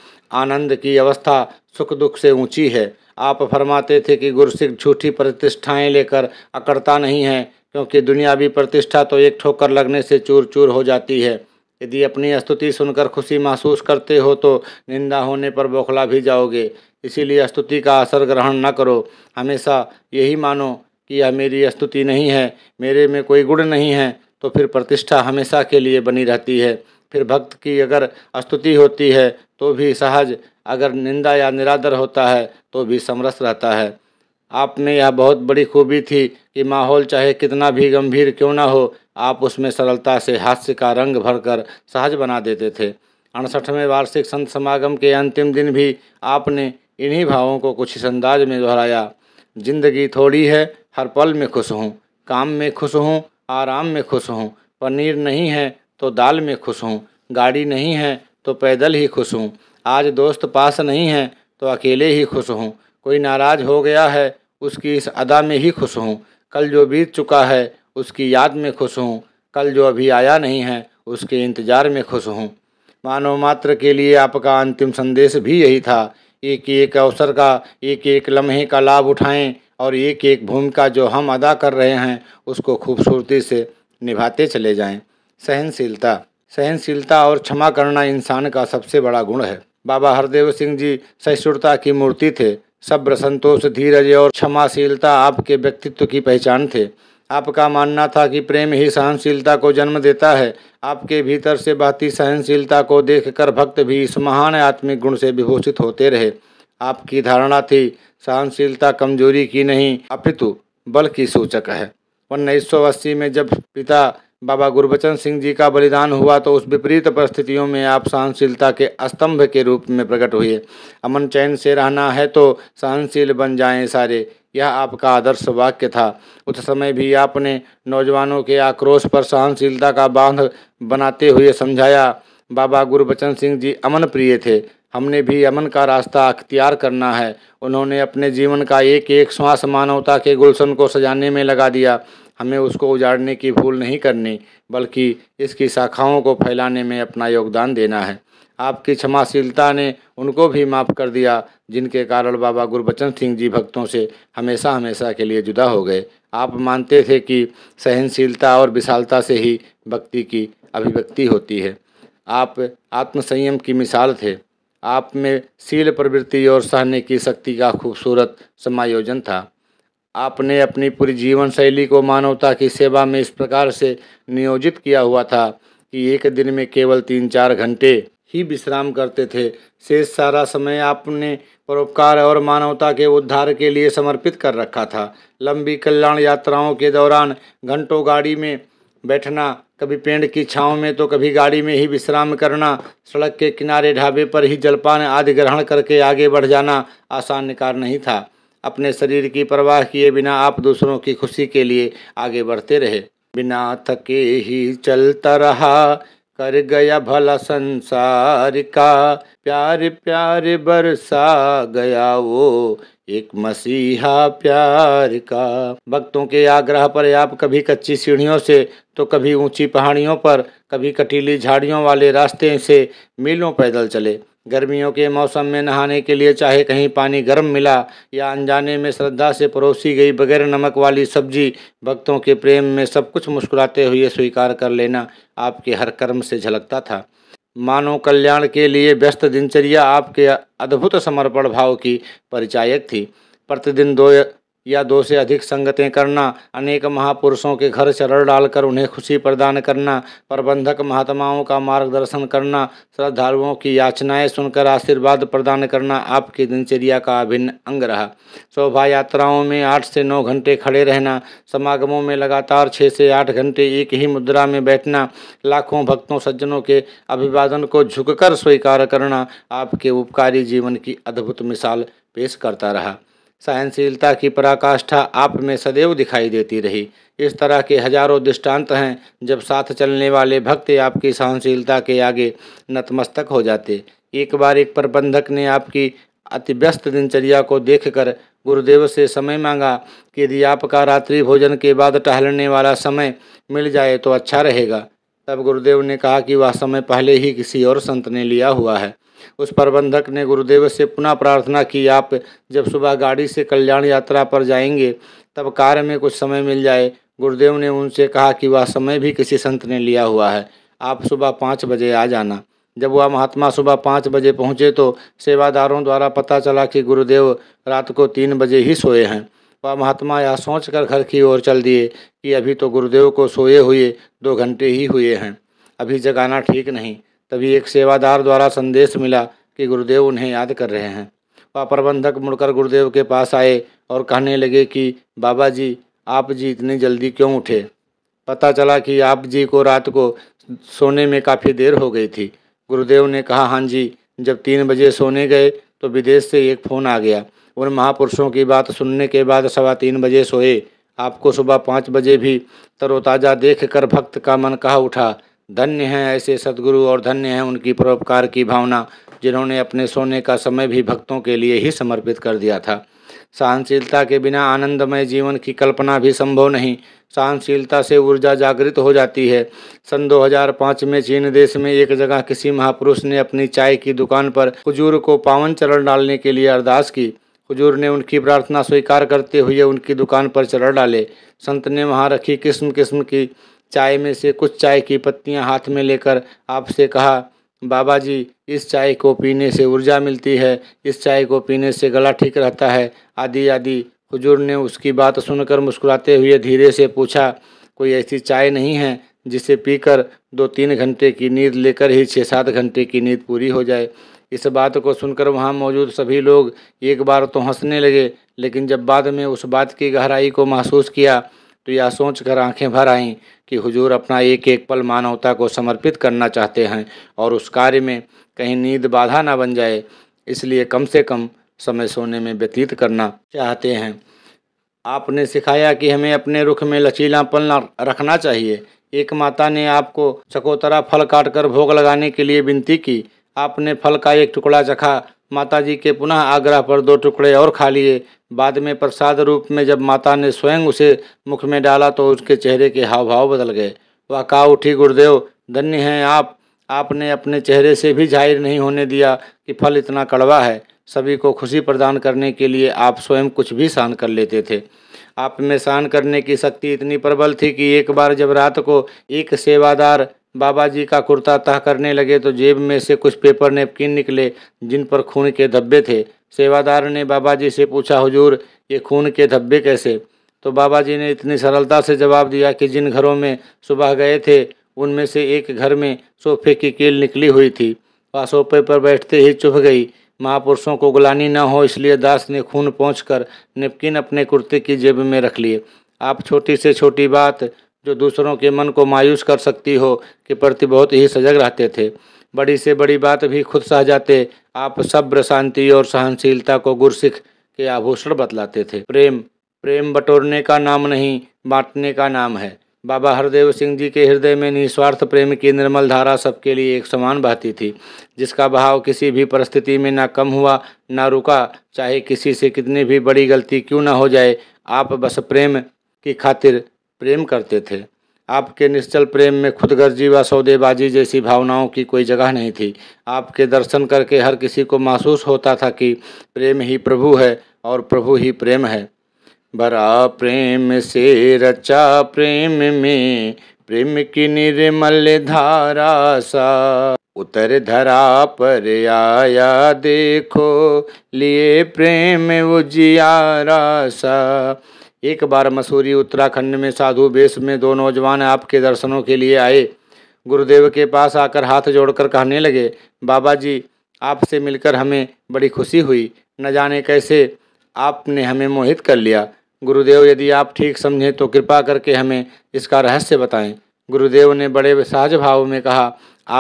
S1: आनंद की अवस्था सुख दुख से ऊंची है आप फरमाते थे कि गुरुसिख झूठी प्रतिष्ठाएं लेकर अकड़ता नहीं है क्योंकि दुनियावी प्रतिष्ठा तो एक ठोकर लगने से चूर चूर हो जाती है यदि अपनी स्तुति सुनकर खुशी महसूस करते हो तो निंदा होने पर बौखला भी जाओगे इसीलिए स्तुति का असर ग्रहण न करो हमेशा यही मानो कि यह मेरी स्तुति नहीं है मेरे में कोई गुण नहीं है तो फिर प्रतिष्ठा हमेशा के लिए बनी रहती है फिर भक्त की अगर स्तुति होती है तो भी सहज अगर निंदा या निरादर होता है तो भी समरस रहता है आपने यह बहुत बड़ी खूबी थी कि माहौल चाहे कितना भी गंभीर क्यों ना हो आप उसमें सरलता से हास्य का रंग भरकर सहज बना देते थे अड़सठवें वार्षिक संत समागम के अंतिम दिन भी आपने इन्हीं भावों को कुछ इस अंदाज में दोहराया जिंदगी थोड़ी है हर पल में खुश हूँ काम में खुश हूँ आराम में खुश हूँ पनीर नहीं है तो दाल में खुश हूँ गाड़ी नहीं है तो पैदल ही खुश हूँ आज दोस्त पास नहीं है तो अकेले ही खुश हूँ कोई नाराज़ हो गया है उसकी इस अदा में ही खुश हूँ कल जो बीत चुका है उसकी याद में खुश हूँ कल जो अभी आया नहीं है उसके इंतज़ार में खुश हूँ मानव मात्र के लिए आपका अंतिम संदेश भी यही था एक एक अवसर का एक एक लम्हे का लाभ उठाएं और एक एक भूमिका जो हम अदा कर रहे हैं उसको खूबसूरती से निभाते चले जाएं। सहनशीलता सहनशीलता और क्षमा करना इंसान का सबसे बड़ा गुण है बाबा हरदेव सिंह जी सहिष्णुता की मूर्ति थे सब्र संतोष धीरज और क्षमाशीलता आपके व्यक्तित्व की पहचान थे आपका मानना था कि प्रेम ही सहनशीलता को जन्म देता है आपके भीतर से बहती सहनशीलता को देखकर भक्त भी इस महान आत्मिक गुण से विभूषित होते रहे आपकी धारणा थी सहनशीलता कमजोरी की नहीं अपितु बल की सूचक है उन्नीस में जब पिता बाबा गुरबचन सिंह जी का बलिदान हुआ तो उस विपरीत परिस्थितियों में आप सहनशीलता के स्तंभ के रूप में प्रकट हुए अमन चैन से रहना है तो सहनशील बन जाएं सारे यह आपका आदर्श वाक्य था उस समय भी आपने नौजवानों के आक्रोश पर सहनशीलता का बांध बनाते हुए समझाया बाबा गुरबचन सिंह जी अमन प्रिय थे हमने भी अमन का रास्ता अख्तियार करना है उन्होंने अपने जीवन का एक एक श्वास मानवता के गुलशन को सजाने में लगा दिया हमें उसको उजाड़ने की भूल नहीं करनी बल्कि इसकी शाखाओं को फैलाने में अपना योगदान देना है आपकी क्षमाशीलता ने उनको भी माफ़ कर दिया जिनके कारण बाबा गुरबचन सिंह जी भक्तों से हमेशा हमेशा के लिए जुदा हो गए आप मानते थे कि सहनशीलता और विशालता से ही भक्ति की अभिव्यक्ति होती है आप आत्मसंयम की मिसाल थे आप में शील प्रवृत्ति और सहने की शक्ति का खूबसूरत समायोजन था आपने अपनी पूरी जीवन शैली को मानवता की सेवा में इस प्रकार से नियोजित किया हुआ था कि एक दिन में केवल तीन चार घंटे ही विश्राम करते थे शेष सारा समय आपने परोपकार और मानवता के उद्धार के लिए समर्पित कर रखा था लंबी कल्याण यात्राओं के दौरान घंटों गाड़ी में बैठना कभी पेड़ की छाँव में तो कभी गाड़ी में ही विश्राम करना सड़क के किनारे ढाबे पर ही जलपान आदि ग्रहण करके आगे बढ़ जाना आसान कार्य नहीं था अपने शरीर की परवाह किए बिना आप दूसरों की खुशी के लिए आगे बढ़ते रहे बिना थके ही चलता रहा कर गया भला संसार का प्यार प्यार बरसा गया वो एक मसीहा प्यार का भक्तों के आग्रह पर आप कभी कच्ची सीढ़ियों से तो कभी ऊंची पहाड़ियों पर कभी कटीली झाड़ियों वाले रास्ते से मीलों पैदल चले गर्मियों के मौसम में नहाने के लिए चाहे कहीं पानी गर्म मिला या अनजाने में श्रद्धा से परोसी गई बगैर नमक वाली सब्जी भक्तों के प्रेम में सब कुछ मुस्कुराते हुए स्वीकार कर लेना आपके हर कर्म से झलकता था मानव कल्याण के लिए व्यस्त दिनचर्या आपके अद्भुत समर्पण भाव की परिचायक थी प्रतिदिन दो या दो से अधिक संगतें करना अनेक महापुरुषों के घर चरण डालकर उन्हें खुशी प्रदान करना प्रबंधक महात्माओं का मार्गदर्शन करना श्रद्धालुओं की याचनाएं सुनकर आशीर्वाद प्रदान करना आपकी दिनचर्या का अभिन्न अंग रहा शोभा यात्राओं में आठ से नौ घंटे खड़े रहना समागमों में लगातार छः से आठ घंटे एक ही मुद्रा में बैठना लाखों भक्तों सज्जनों के अभिवादन को झुककर स्वीकार करना आपके उपकारी जीवन की अद्भुत मिसाल पेश करता रहा सहनशीलता की पराकाष्ठा आप में सदैव दिखाई देती रही इस तरह के हजारों दृष्टांत हैं जब साथ चलने वाले भक्त आपकी सहनशीलता के आगे नतमस्तक हो जाते एक बार एक प्रबंधक ने आपकी अति व्यस्त दिनचर्या को देखकर गुरुदेव से समय मांगा कि यदि आपका रात्रि भोजन के बाद टहलने वाला समय मिल जाए तो अच्छा रहेगा तब गुरुदेव ने कहा कि वह समय पहले ही किसी और संत ने लिया हुआ है उस प्रबंधक ने गुरुदेव से पुनः प्रार्थना की आप जब सुबह गाड़ी से कल्याण यात्रा पर जाएंगे तब कार्य में कुछ समय मिल जाए गुरुदेव ने उनसे कहा कि वह समय भी किसी संत ने लिया हुआ है आप सुबह पाँच बजे आ जाना जब वह महात्मा सुबह पाँच बजे पहुँचे तो सेवादारों द्वारा पता चला कि गुरुदेव रात को तीन बजे ही सोए हैं वह महात्मा यह सोच कर घर की ओर चल दिए कि अभी तो गुरुदेव को सोए हुए दो घंटे ही हुए हैं अभी जगाना ठीक नहीं तभी एक सेवादार द्वारा संदेश मिला कि गुरुदेव उन्हें याद कर रहे हैं वह प्रबंधक मुड़कर गुरुदेव के पास आए और कहने लगे कि बाबा जी आप जी इतनी जल्दी क्यों उठे पता चला कि आप जी को रात को सोने में काफ़ी देर हो गई थी गुरुदेव ने कहा हाँ जी जब तीन बजे सोने गए तो विदेश से एक फ़ोन आ गया उन महापुरुषों की बात सुनने के बाद सवा तीन बजे सोए आपको सुबह पाँच बजे भी तरोताज़ा देख कर भक्त का मन कहा उठा धन्य हैं ऐसे सदगुरु और धन्य हैं उनकी परोपकार की भावना जिन्होंने अपने सोने का समय भी भक्तों के लिए ही समर्पित कर दिया था सहनशीलता के बिना आनंदमय जीवन की कल्पना भी संभव नहीं सहनशीलता से ऊर्जा जागृत हो जाती है सन 2005 में चीन देश में एक जगह किसी महापुरुष ने अपनी चाय की दुकान पर हजूर को पावन चरण डालने के लिए अरदास की हजूर ने उनकी प्रार्थना स्वीकार करते हुए उनकी दुकान पर चरण डाले संत ने वहाँ रखी किस्म किस्म की चाय में से कुछ चाय की पत्तियां हाथ में लेकर आपसे कहा बाबा जी इस चाय को पीने से ऊर्जा मिलती है इस चाय को पीने से गला ठीक रहता है आदि आदि हुजूर ने उसकी बात सुनकर मुस्कुराते हुए धीरे से पूछा कोई ऐसी चाय नहीं है जिसे पीकर दो तीन घंटे की नींद लेकर ही छः सात घंटे की नींद पूरी हो जाए इस बात को सुनकर वहाँ मौजूद सभी लोग एक बार तो हंसने लगे लेकिन जब बाद में उस बात की गहराई को महसूस किया तो यह सोच कर आँखें भर आईं कि हुजूर अपना एक एक पल मानवता को समर्पित करना चाहते हैं और उस कार्य में कहीं नींद बाधा ना बन जाए इसलिए कम से कम समय सोने में व्यतीत करना चाहते हैं आपने सिखाया कि हमें अपने रुख में लचीलापन रखना चाहिए एक माता ने आपको चकोतरा फल काटकर भोग लगाने के लिए विनती की आपने फल का एक टुकड़ा चखा माताजी के पुनः आग्रह पर दो टुकड़े और खा लिए बाद में प्रसाद रूप में जब माता ने स्वयं उसे मुख में डाला तो उसके चेहरे के हाव भाव बदल गए वह का उठी गुरुदेव धन्य हैं आप आपने अपने चेहरे से भी जाहिर नहीं होने दिया कि फल इतना कड़वा है सभी को खुशी प्रदान करने के लिए आप स्वयं कुछ भी सहन कर लेते थे आप में सहन करने की शक्ति इतनी प्रबल थी कि एक बार जब रात को एक सेवादार बाबा जी का कुर्ता तह करने लगे तो जेब में से कुछ पेपर नेपकिन निकले जिन पर खून के धब्बे थे सेवादार ने बाबा जी से पूछा हुजूर ये खून के धब्बे कैसे तो बाबा जी ने इतनी सरलता से जवाब दिया कि जिन घरों में सुबह गए थे उनमें से एक घर में सोफे की कील निकली हुई थी वह सोफे पर बैठते ही चुभ गई महापुरुषों को गुलानी न हो इसलिए दास ने खून पहुँच कर नेपकिन अपने कुर्ते की जेब में रख लिए आप छोटी से छोटी बात जो दूसरों के मन को मायूस कर सकती हो के प्रति बहुत ही सजग रहते थे बड़ी से बड़ी बात भी खुद सह जाते आप सब्र शांति और सहनशीलता को गुरसिख के आभूषण बतलाते थे प्रेम प्रेम बटोरने का नाम नहीं बांटने का नाम है बाबा हरदेव सिंह जी के हृदय में निस्वार्थ प्रेम की निर्मल धारा सबके लिए एक समान बहती थी जिसका बहाव किसी भी परिस्थिति में ना कम हुआ ना रुका चाहे किसी से कितनी भी बड़ी गलती क्यों ना हो जाए आप बस प्रेम की खातिर प्रेम करते थे आपके निश्चल प्रेम में खुदगर्जी व सौदेबाजी जैसी भावनाओं की कोई जगह नहीं थी आपके दर्शन करके हर किसी को महसूस होता था कि प्रेम ही प्रभु है और प्रभु ही प्रेम है बरा प्रेम से रचा प्रेम में प्रेम की निर्मल धारा सा उतर धरा पर आया देखो लिए प्रेम उजियारा सा एक बार मसूरी उत्तराखंड में साधु बेस में दो नौजवान आपके दर्शनों के लिए आए गुरुदेव के पास आकर हाथ जोड़कर कहने लगे बाबा जी आपसे मिलकर हमें बड़ी खुशी हुई न जाने कैसे आपने हमें मोहित कर लिया गुरुदेव यदि आप ठीक समझें तो कृपा करके हमें इसका रहस्य बताएं गुरुदेव ने बड़े सहज भाव में कहा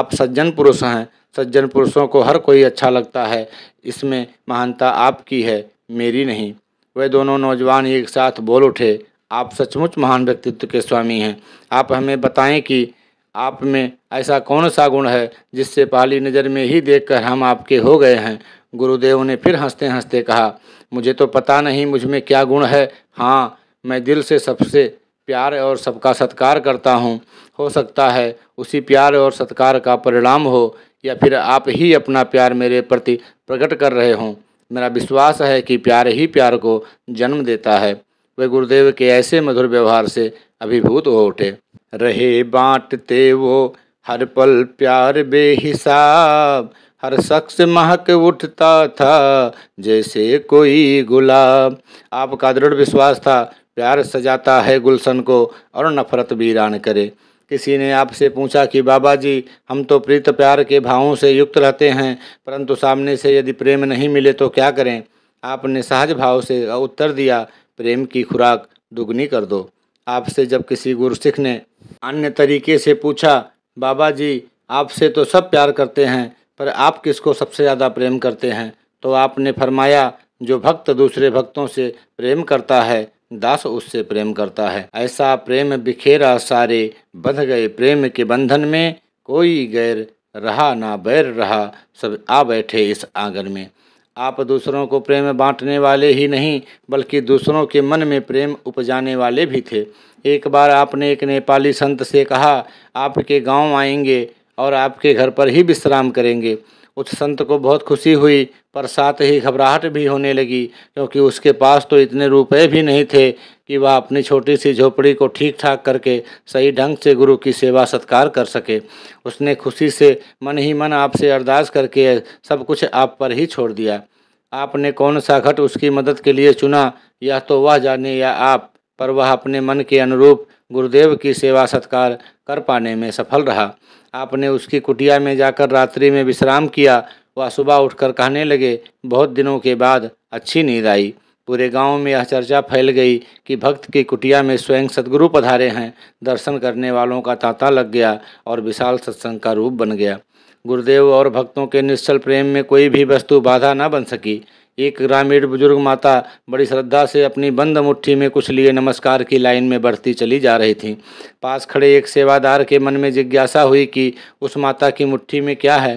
S1: आप सज्जन पुरुष हैं सज्जन पुरुषों को हर कोई अच्छा लगता है इसमें महानता आपकी है मेरी नहीं वे दोनों नौजवान एक साथ बोल उठे आप सचमुच महान व्यक्तित्व के स्वामी हैं आप हमें बताएं कि आप में ऐसा कौन सा गुण है जिससे पहली नज़र में ही देखकर हम आपके हो गए हैं गुरुदेव ने फिर हंसते हंसते कहा मुझे तो पता नहीं मुझ में क्या गुण है हाँ मैं दिल से सबसे प्यार और सबका सत्कार करता हूँ हो सकता है उसी प्यार और सत्कार का परिणाम हो या फिर आप ही अपना प्यार मेरे प्रति प्रकट कर रहे हों मेरा विश्वास है कि प्यार ही प्यार को जन्म देता है वे गुरुदेव के ऐसे मधुर व्यवहार से अभिभूत हो उठे रहे बांटते वो हर पल प्यार बेहिसाब हर शख्स महक उठता था जैसे कोई गुलाब आपका दृढ़ विश्वास था प्यार सजाता है गुलशन को और नफरत वीरान करे किसी ने आपसे पूछा कि बाबा जी हम तो प्रीत प्यार के भावों से युक्त रहते हैं परंतु सामने से यदि प्रेम नहीं मिले तो क्या करें आपने सहज भाव से उत्तर दिया प्रेम की खुराक दुगनी कर दो आपसे जब किसी गुरुसिख ने अन्य तरीके से पूछा बाबा जी आपसे तो सब प्यार करते हैं पर आप किसको सबसे ज़्यादा प्रेम करते हैं तो आपने फरमाया जो भक्त दूसरे भक्तों से प्रेम करता है दास उससे प्रेम करता है ऐसा प्रेम बिखेरा सारे बंध गए प्रेम के बंधन में कोई गैर रहा ना बैर रहा सब आ बैठे इस आंगन में आप दूसरों को प्रेम बांटने वाले ही नहीं बल्कि दूसरों के मन में प्रेम उपजाने वाले भी थे एक बार आपने एक नेपाली संत से कहा आपके गांव आएंगे और आपके घर पर ही विश्राम करेंगे उस संत को बहुत खुशी हुई पर साथ ही घबराहट भी होने लगी क्योंकि उसके पास तो इतने रुपए भी नहीं थे कि वह अपनी छोटी सी झोपड़ी को ठीक ठाक करके सही ढंग से गुरु की सेवा सत्कार कर सके उसने खुशी से मन ही मन आपसे अरदास करके सब कुछ आप पर ही छोड़ दिया आपने कौन सा घट उसकी मदद के लिए चुना या तो वह जाने या आप पर वह अपने मन के अनुरूप गुरुदेव की सेवा सत्कार कर पाने में सफल रहा आपने उसकी कुटिया में जाकर रात्रि में विश्राम किया वह सुबह उठकर कहने लगे बहुत दिनों के बाद अच्छी नींद आई पूरे गांव में यह चर्चा फैल गई कि भक्त की कुटिया में स्वयं सदगुरु पधारे हैं दर्शन करने वालों का तांता लग गया और विशाल सत्संग का रूप बन गया गुरुदेव और भक्तों के निश्चल प्रेम में कोई भी वस्तु बाधा न बन सकी एक ग्रामीण बुजुर्ग माता बड़ी श्रद्धा से अपनी बंद मुट्ठी में कुछ लिए नमस्कार की लाइन में बढ़ती चली जा रही थी पास खड़े एक सेवादार के मन में जिज्ञासा हुई कि उस माता की मुट्ठी में क्या है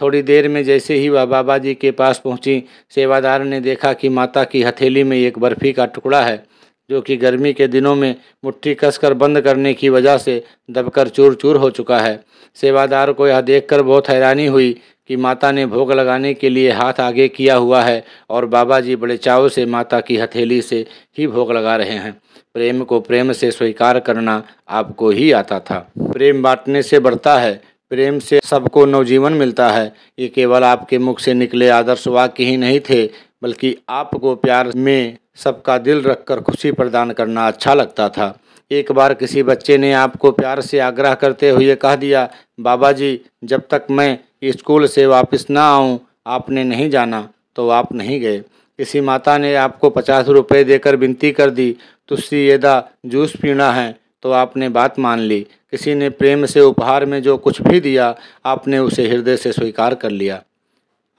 S1: थोड़ी देर में जैसे ही वह बाबा जी के पास पहुंची सेवादार ने देखा कि माता की हथेली में एक बर्फ़ी का टुकड़ा है जो कि गर्मी के दिनों में मुट्ठी कसकर बंद करने की वजह से दबकर चूर चूर हो चुका है सेवादार को यह देखकर बहुत हैरानी हुई कि माता ने भोग लगाने के लिए हाथ आगे किया हुआ है और बाबा जी बड़े चाव से माता की हथेली से ही भोग लगा रहे हैं प्रेम को प्रेम से स्वीकार करना आपको ही आता था प्रेम बांटने से बढ़ता है प्रेम से सबको नवजीवन मिलता है ये केवल आपके मुख से निकले आदर्श वाक्य ही नहीं थे बल्कि आपको प्यार में सबका दिल रखकर खुशी प्रदान करना अच्छा लगता था एक बार किसी बच्चे ने आपको प्यार से आग्रह करते हुए कह दिया बाबा जी जब तक मैं स्कूल से वापस ना आऊँ आपने नहीं जाना तो आप नहीं गए किसी माता ने आपको पचास रुपये देकर विनती कर दी तुझसे यदा जूस पीना है तो आपने बात मान ली किसी ने प्रेम से उपहार में जो कुछ भी दिया आपने उसे हृदय से स्वीकार कर लिया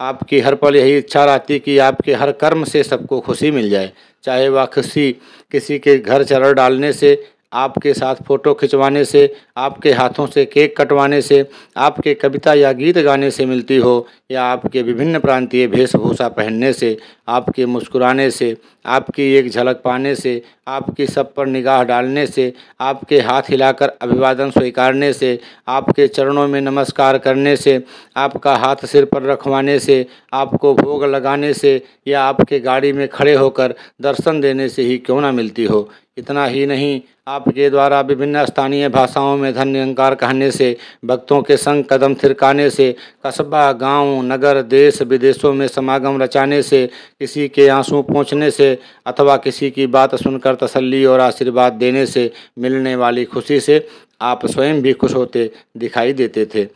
S1: आपकी हर पल यही इच्छा रहती कि आपके हर कर्म से सबको खुशी मिल जाए चाहे वह खुशी किसी के घर चरण डालने से आपके साथ फ़ोटो खिंचवाने से आपके हाथों से केक कटवाने से आपके कविता या गीत गाने से मिलती हो या आपके विभिन्न प्रांतीय वेशभूषा पहनने से आपके मुस्कुराने से आपकी एक झलक पाने से आपकी सब पर निगाह डालने से आपके हाथ हिलाकर अभिवादन स्वीकारने से आपके चरणों में नमस्कार करने से आपका हाथ सिर पर रखवाने से आपको भोग लगाने से या आपके गाड़ी में खड़े होकर दर्शन देने से ही क्यों ना मिलती हो इतना ही नहीं आपके द्वारा विभिन्न स्थानीय भाषाओं में धन्य अंकार कहने से भक्तों के संग कदम थिरकाने से कस्बा गांव, नगर देश विदेशों में समागम रचाने से किसी के आंसू पहुँचने से अथवा किसी की बात सुनकर तसल्ली और आशीर्वाद देने से मिलने वाली खुशी से आप स्वयं भी खुश होते दिखाई देते थे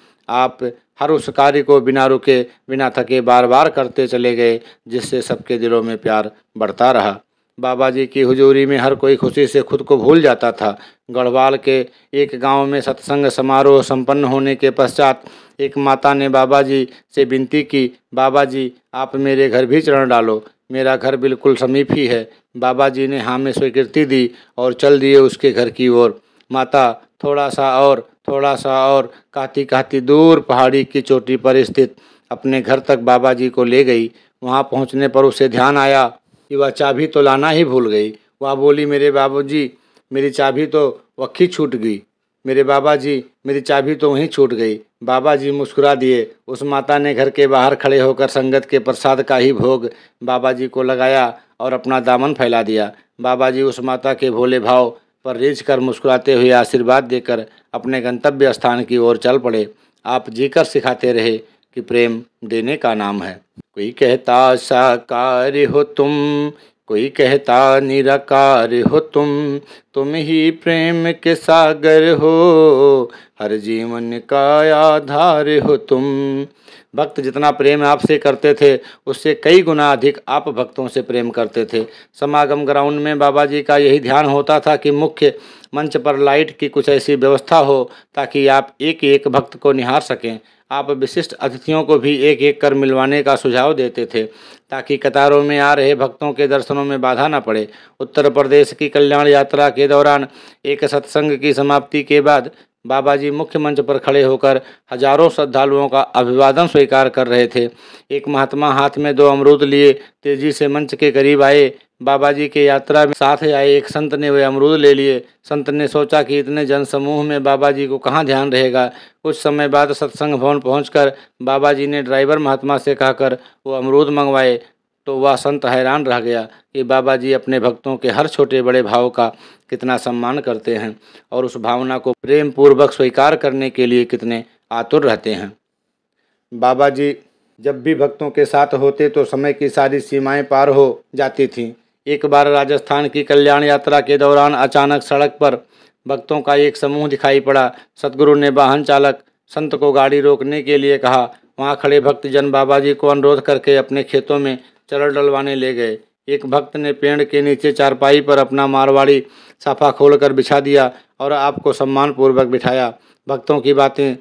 S1: आप हर उस कार्य को बिना रुके बिना थके बार बार करते चले गए जिससे सबके दिलों में प्यार बढ़ता रहा बाबा जी की हुजूरी में हर कोई खुशी से खुद को भूल जाता था गढ़वाल के एक गांव में सत्संग समारोह संपन्न होने के पश्चात एक माता ने बाबा जी से विनती की बाबा जी आप मेरे घर भी चरण डालो मेरा घर बिल्कुल समीप ही है बाबा जी ने हाँ में स्वीकृति दी और चल दिए उसके घर की ओर माता थोड़ा सा और थोड़ा सा और कहती कहती दूर पहाड़ी की चोटी पर स्थित अपने घर तक बाबा जी को ले गई वहाँ पहुँचने पर उसे ध्यान आया कि वह चाबी तो लाना ही भूल गई वह बोली मेरे बाबूजी मेरी चाबी तो वक्खी छूट गई मेरे बाबा जी मेरी चाबी तो वहीं छूट गई बाबा जी मुस्कुरा दिए उस माता ने घर के बाहर खड़े होकर संगत के प्रसाद का ही भोग बाबा जी को लगाया और अपना दामन फैला दिया बाबा जी उस माता के भोले भाव पर रिझ कर मुस्कुराते हुए आशीर्वाद देकर अपने गंतव्य स्थान की ओर चल पड़े आप जीकर सिखाते रहे कि प्रेम देने का नाम है कोई कहता साकार हो तुम कोई कहता निराकार हो तुम तुम ही प्रेम के सागर हो हर जीवन का आधार हो तुम भक्त जितना प्रेम आपसे करते थे उससे कई गुना अधिक आप भक्तों से प्रेम करते थे समागम ग्राउंड में बाबा जी का यही ध्यान होता था कि मुख्य मंच पर लाइट की कुछ ऐसी व्यवस्था हो ताकि आप एक एक भक्त को निहार सकें आप विशिष्ट अतिथियों को भी एक एक कर मिलवाने का सुझाव देते थे ताकि कतारों में आ रहे भक्तों के दर्शनों में बाधा न पड़े उत्तर प्रदेश की कल्याण यात्रा के दौरान एक सत्संग की समाप्ति के बाद बाबा जी मुख्य मंच पर खड़े होकर हजारों श्रद्धालुओं का अभिवादन स्वीकार कर रहे थे एक महात्मा हाथ में दो अमरूद लिए तेजी से मंच के करीब आए बाबा जी के यात्रा में साथ आए एक संत ने वे अमरूद ले लिए संत ने सोचा कि इतने जनसमूह में बाबा जी को कहाँ ध्यान रहेगा कुछ समय बाद सत्संग भवन पहुंचकर बाबा जी ने ड्राइवर महात्मा से कहकर वो अमरूद मंगवाए तो वह संत हैरान रह गया कि बाबा जी अपने भक्तों के हर छोटे बड़े भाव का कितना सम्मान करते हैं और उस भावना को प्रेम पूर्वक स्वीकार करने के लिए कितने आतुर रहते हैं बाबा जी जब भी भक्तों के साथ होते तो समय की सारी सीमाएं पार हो जाती थीं एक बार राजस्थान की कल्याण यात्रा के दौरान अचानक सड़क पर भक्तों का एक समूह दिखाई पड़ा सदगुरु ने वाहन चालक संत को गाड़ी रोकने के लिए कहा वहाँ खड़े भक्त जन बाबा जी को अनुरोध करके अपने खेतों में चरण डलवाने ले गए एक भक्त ने पेड़ के नीचे चारपाई पर अपना मारवाड़ी साफा खोलकर बिछा दिया और आपको सम्मानपूर्वक बिठाया भक्तों की बातें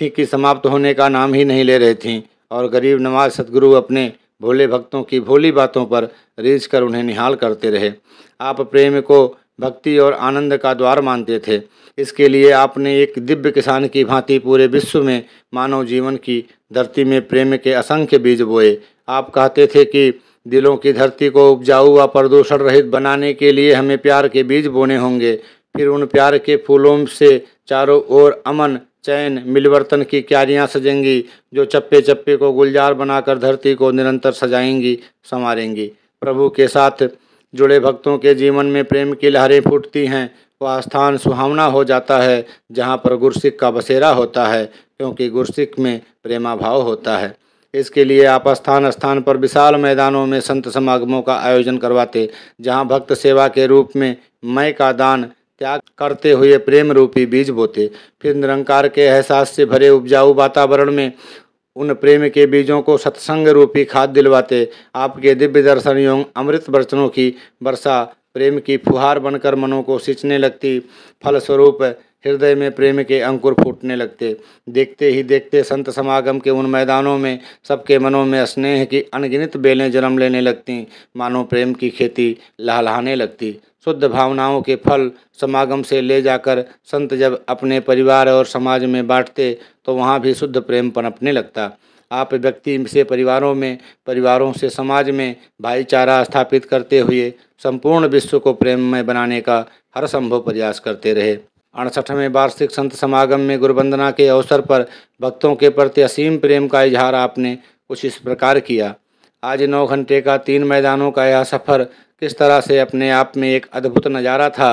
S1: थी कि समाप्त होने का नाम ही नहीं ले रही थीं और गरीब नवाज सतगुरु अपने भोले भक्तों की भोली बातों पर रीझ कर उन्हें निहाल करते रहे आप प्रेम को भक्ति और आनंद का द्वार मानते थे इसके लिए आपने एक दिव्य किसान की भांति पूरे विश्व में मानव जीवन की धरती में प्रेम के असंख्य बीज बोए आप कहते थे कि दिलों की धरती को उपजाऊ व प्रदूषण रहित बनाने के लिए हमें प्यार के बीज बोने होंगे फिर उन प्यार के फूलों से चारों ओर अमन चैन मिलवर्तन की क्यारियाँ सजेंगी जो चप्पे चप्पे को गुलजार बनाकर धरती को निरंतर सजाएंगी संवारेंगी प्रभु के साथ जुड़े भक्तों के जीवन में प्रेम की लहरें फूटती हैं वह स्थान सुहावना हो जाता है जहाँ पर गुरसिख का बसेरा होता है क्योंकि गुरसिख में प्रेमा भाव होता है इसके लिए आप स्थान स्थान पर विशाल मैदानों में संत समागमों का आयोजन करवाते जहाँ भक्त सेवा के रूप में मय का दान त्याग करते हुए प्रेम रूपी बीज बोते फिर निरंकार के एहसास से भरे उपजाऊ वातावरण में उन प्रेम के बीजों को सत्संग रूपी खाद दिलवाते आपके दिव्य दर्शन एवं अमृत वर्चनों की वर्षा प्रेम की फुहार बनकर मनों को सींचने लगती फलस्वरूप हृदय में प्रेम के अंकुर फूटने लगते देखते ही देखते संत समागम के उन मैदानों में सबके मनों में स्नेह की अनगिनत बेलें जन्म लेने लगती मानो प्रेम की खेती लहलहाने लगती शुद्ध भावनाओं के फल समागम से ले जाकर संत जब अपने परिवार और समाज में बांटते तो वहाँ भी शुद्ध प्रेम पनपने लगता आप व्यक्ति से परिवारों में परिवारों से समाज में भाईचारा स्थापित करते हुए संपूर्ण विश्व को प्रेममय बनाने का हर संभव प्रयास करते रहे अड़सठवें वार्षिक संत समागम में गुरुवंदना के अवसर पर भक्तों के प्रति असीम प्रेम का इजहार आपने कुछ इस प्रकार किया आज नौ घंटे का तीन मैदानों का यह सफ़र इस तरह से अपने आप में एक अद्भुत नज़ारा था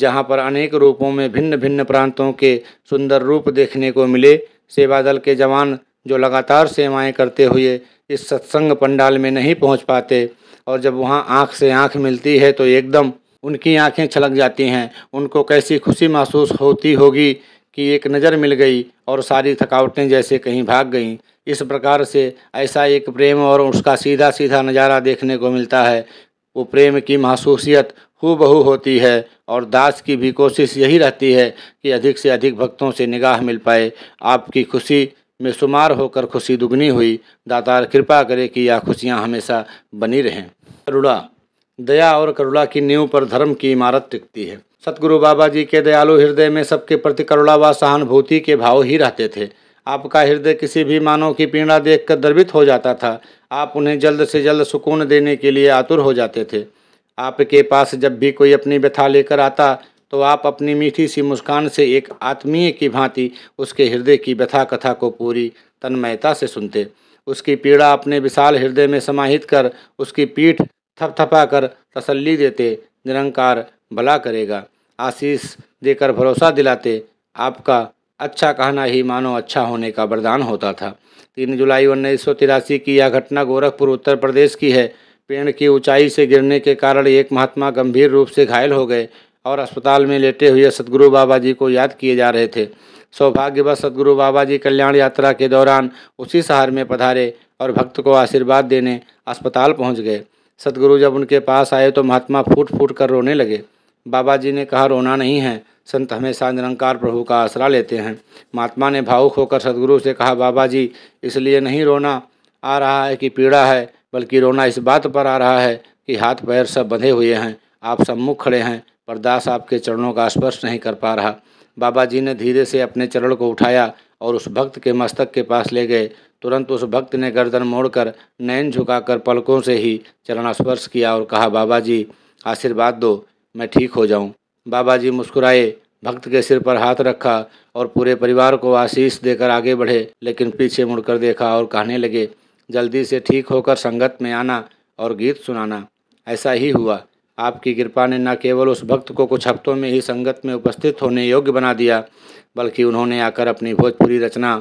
S1: जहाँ पर अनेक रूपों में भिन्न भिन्न प्रांतों के सुंदर रूप देखने को मिले सेवा दल के जवान जो लगातार सेवाएं करते हुए इस सत्संग पंडाल में नहीं पहुंच पाते और जब वहां आंख से आंख मिलती है तो एकदम उनकी आंखें छलक जाती हैं उनको कैसी खुशी महसूस होती होगी कि एक नज़र मिल गई और सारी थकावटें जैसे कहीं भाग गई इस प्रकार से ऐसा एक प्रेम और उसका सीधा सीधा नज़ारा देखने को मिलता है वो प्रेम की महसूसियत हूबहू होती है और दास की भी कोशिश यही रहती है कि अधिक से अधिक भक्तों से निगाह मिल पाए आपकी खुशी में शुमार होकर खुशी दुगनी हुई दातार कृपा करे कि यह खुशियाँ हमेशा बनी रहें करुणा दया और करुणा की नींव पर धर्म की इमारत टिकती है सतगुरु बाबा जी के दयालु हृदय में सबके प्रति करुणा व सहानुभूति के भाव ही रहते थे आपका हृदय किसी भी मानव की पीड़ा देखकर दर्वित हो जाता था आप उन्हें जल्द से जल्द सुकून देने के लिए आतुर हो जाते थे आपके पास जब भी कोई अपनी व्यथा लेकर आता तो आप अपनी मीठी सी मुस्कान से एक आत्मीय की भांति उसके हृदय की व्यथा कथा को पूरी तन्मयता से सुनते उसकी पीड़ा अपने विशाल हृदय में समाहित कर उसकी पीठ थपथपा कर तसली देते निरंकार भला करेगा आशीष देकर भरोसा दिलाते आपका अच्छा कहना ही मानो अच्छा होने का वरदान होता था तीन जुलाई उन्नीस की यह घटना गोरखपुर उत्तर प्रदेश की है पेड़ की ऊंचाई से गिरने के कारण एक महात्मा गंभीर रूप से घायल हो गए और अस्पताल में लेटे हुए सदगुरु बाबा जी को याद किए जा रहे थे सौभाग्यवश सदगुरु बाबा जी कल्याण यात्रा के दौरान उसी शहर में पधारे और भक्त को आशीर्वाद देने अस्पताल पहुंच गए सदगुरु जब उनके पास आए तो महात्मा फूट फूट कर रोने लगे बाबा जी ने कहा रोना नहीं है संत हमेशा निरंकार प्रभु का आसरा लेते हैं महात्मा ने भावुक होकर सदगुरु से कहा बाबा जी इसलिए नहीं रोना आ रहा है कि पीड़ा है बल्कि रोना इस बात पर आ रहा है कि हाथ पैर सब बंधे हुए हैं आप सम्मुख खड़े हैं पर दास आपके चरणों का स्पर्श नहीं कर पा रहा बाबा जी ने धीरे से अपने चरण को उठाया और उस भक्त के मस्तक के पास ले गए तुरंत उस भक्त ने गर्दन मोड़कर नयन झुकाकर पलकों से ही चरण स्पर्श किया और कहा बाबा जी आशीर्वाद दो मैं ठीक हो जाऊं बाबा जी मुस्कुराए भक्त के सिर पर हाथ रखा और पूरे परिवार को आशीष देकर आगे बढ़े लेकिन पीछे मुड़कर देखा और कहने लगे जल्दी से ठीक होकर संगत में आना और गीत सुनाना ऐसा ही हुआ आपकी कृपा ने न केवल उस भक्त को कुछ हफ्तों में ही संगत में उपस्थित होने योग्य बना दिया बल्कि उन्होंने आकर अपनी भोजपुरी रचना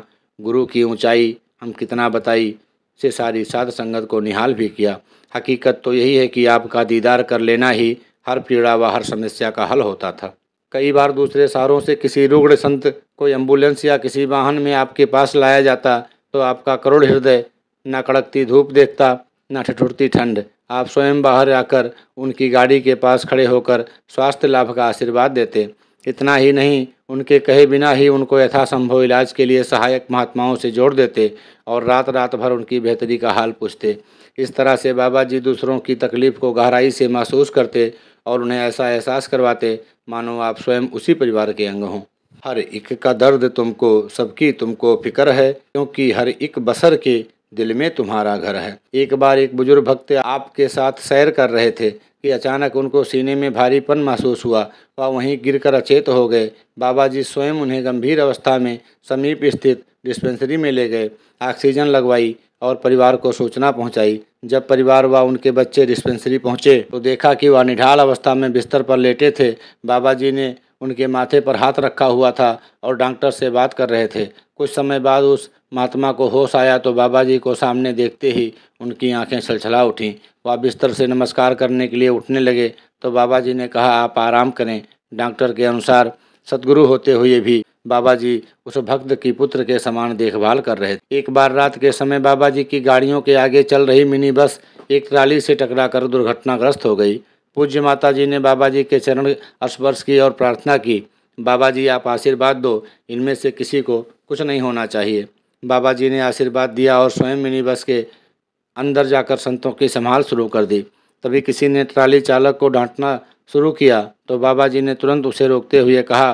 S1: गुरु की ऊंचाई हम कितना बताई से सारी साध संगत को निहाल भी किया हकीकत तो यही है कि आपका दीदार कर लेना ही हर पीड़ा व हर समस्या का हल होता था कई बार दूसरे शहरों से किसी रुग्ण संत को एम्बुलेंस या किसी वाहन में आपके पास लाया जाता तो आपका करोड़ हृदय न कड़कती धूप देखता न ठिठुरती ठंड आप स्वयं बाहर आकर उनकी गाड़ी के पास खड़े होकर स्वास्थ्य लाभ का आशीर्वाद देते इतना ही नहीं उनके कहे बिना ही उनको यथासंभव इलाज के लिए सहायक महात्माओं से जोड़ देते और रात रात भर उनकी बेहतरी का हाल पूछते इस तरह से बाबा जी दूसरों की तकलीफ़ को गहराई से महसूस करते और उन्हें ऐसा एहसास करवाते मानो आप स्वयं उसी परिवार के अंग हों हर एक का दर्द तुमको सबकी तुमको फिक्र है क्योंकि हर एक बसर के दिल में तुम्हारा घर है एक बार एक बुजुर्ग भक्त आपके साथ सैर कर रहे थे कि अचानक उनको सीने में भारीपन महसूस हुआ वह वहीं गिरकर अचेत हो गए बाबा जी स्वयं उन्हें गंभीर अवस्था में समीप स्थित डिस्पेंसरी में ले गए ऑक्सीजन लगवाई और परिवार को सूचना पहुंचाई जब परिवार व उनके बच्चे डिस्पेंसरी पहुंचे तो देखा कि वह निढाल अवस्था में बिस्तर पर लेटे थे बाबा जी ने उनके माथे पर हाथ रखा हुआ था और डॉक्टर से बात कर रहे थे कुछ समय बाद उस महात्मा को होश आया तो बाबा जी को सामने देखते ही उनकी आंखें छलछला उठीं वह बिस्तर से नमस्कार करने के लिए उठने लगे तो बाबा जी ने कहा आप आराम करें डॉक्टर के अनुसार सदगुरु होते हुए भी बाबा जी उस भक्त की पुत्र के समान देखभाल कर रहे थे एक बार रात के समय बाबा जी की गाड़ियों के आगे चल रही मिनी बस एक ट्राली से टकराकर दुर्घटनाग्रस्त हो गई पूज्य माता जी ने बाबा जी के चरण स्पर्श की और प्रार्थना की बाबा जी आप आशीर्वाद दो इनमें से किसी को कुछ नहीं होना चाहिए बाबा जी ने आशीर्वाद दिया और स्वयं मिनी बस के अंदर जाकर संतों की संभाल शुरू कर दी तभी किसी ने ट्राली चालक को डांटना शुरू किया तो बाबा जी ने तुरंत उसे रोकते हुए कहा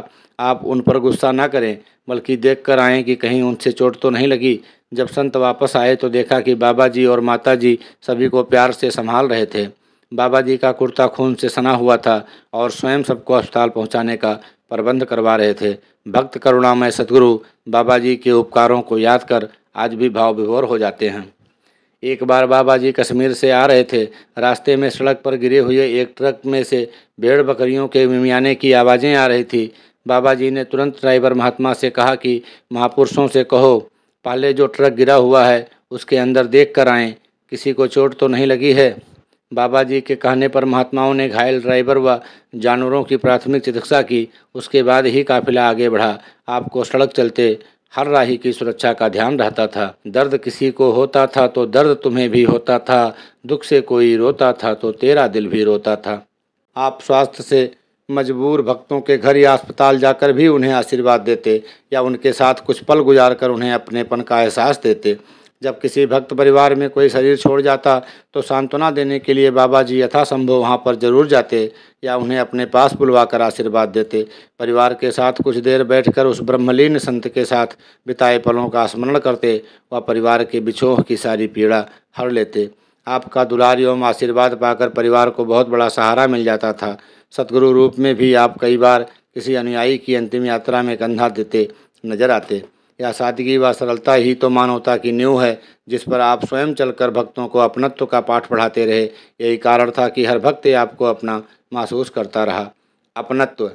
S1: आप उन पर गुस्सा ना करें बल्कि देख कर आएँ कि कहीं उनसे चोट तो नहीं लगी जब संत वापस आए तो देखा कि बाबा जी और माता जी सभी को प्यार से संभाल रहे थे बाबा जी का कुर्ता खून से सना हुआ था और स्वयं सबको अस्पताल पहुंचाने का प्रबंध करवा रहे थे भक्त करुणामय सतगुरु बाबा जी के उपकारों को याद कर आज भी भाव विभोर हो जाते हैं एक बार बाबा जी कश्मीर से आ रहे थे रास्ते में सड़क पर गिरे हुए एक ट्रक में से भेड़ बकरियों के मियाने की आवाज़ें आ रही थी बाबा जी ने तुरंत ड्राइवर महात्मा से कहा कि महापुरुषों से कहो पहले जो ट्रक गिरा हुआ है उसके अंदर देख कर आएँ किसी को चोट तो नहीं लगी है बाबा जी के कहने पर महात्माओं ने घायल ड्राइवर व जानवरों की प्राथमिक चिकित्सा की उसके बाद ही काफिला आगे बढ़ा आपको सड़क चलते हर राही की सुरक्षा का ध्यान रहता था दर्द किसी को होता था तो दर्द तुम्हें भी होता था दुख से कोई रोता था तो तेरा दिल भी रोता था आप स्वास्थ्य से मजबूर भक्तों के घर या अस्पताल जाकर भी उन्हें आशीर्वाद देते या उनके साथ कुछ पल गुजार कर उन्हें अपनेपन का एहसास देते जब किसी भक्त परिवार में कोई शरीर छोड़ जाता तो सांत्वना देने के लिए बाबा जी यथासंभव वहाँ पर जरूर जाते या उन्हें अपने पास बुलवाकर कर आशीर्वाद देते परिवार के साथ कुछ देर बैठकर उस ब्रह्मलीन संत के साथ बिताए पलों का स्मरण करते व परिवार के बिछोह की सारी पीड़ा हर लेते आपका दुलार एवं आशीर्वाद पाकर परिवार को बहुत बड़ा सहारा मिल जाता था सतगुरु रूप में भी आप कई बार किसी अनुयायी की अंतिम यात्रा में कंधा देते नजर आते या सादगी व सरलता ही तो मानवता की न्यू है जिस पर आप स्वयं चलकर भक्तों को अपनत्व का पाठ पढ़ाते रहे यही कारण था कि हर भक्त आपको अपना महसूस करता रहा अपनत्व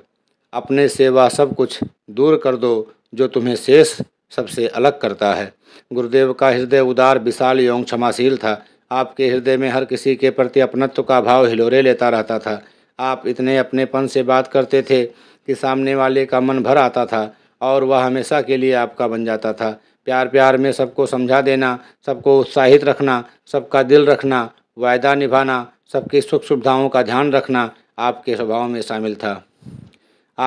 S1: अपने सेवा सब कुछ दूर कर दो जो तुम्हें शेष सबसे अलग करता है गुरुदेव का हृदय उदार विशाल एवं क्षमाशील था आपके हृदय में हर किसी के प्रति अपनत्व का भाव हिलोरे लेता रहता था आप इतने अपनेपन से बात करते थे कि सामने वाले का मन भर आता था और वह हमेशा के लिए आपका बन जाता था प्यार प्यार में सबको समझा देना सबको उत्साहित रखना सबका दिल रखना वायदा निभाना सबकी सुख सुविधाओं का ध्यान रखना आपके स्वभाव में शामिल था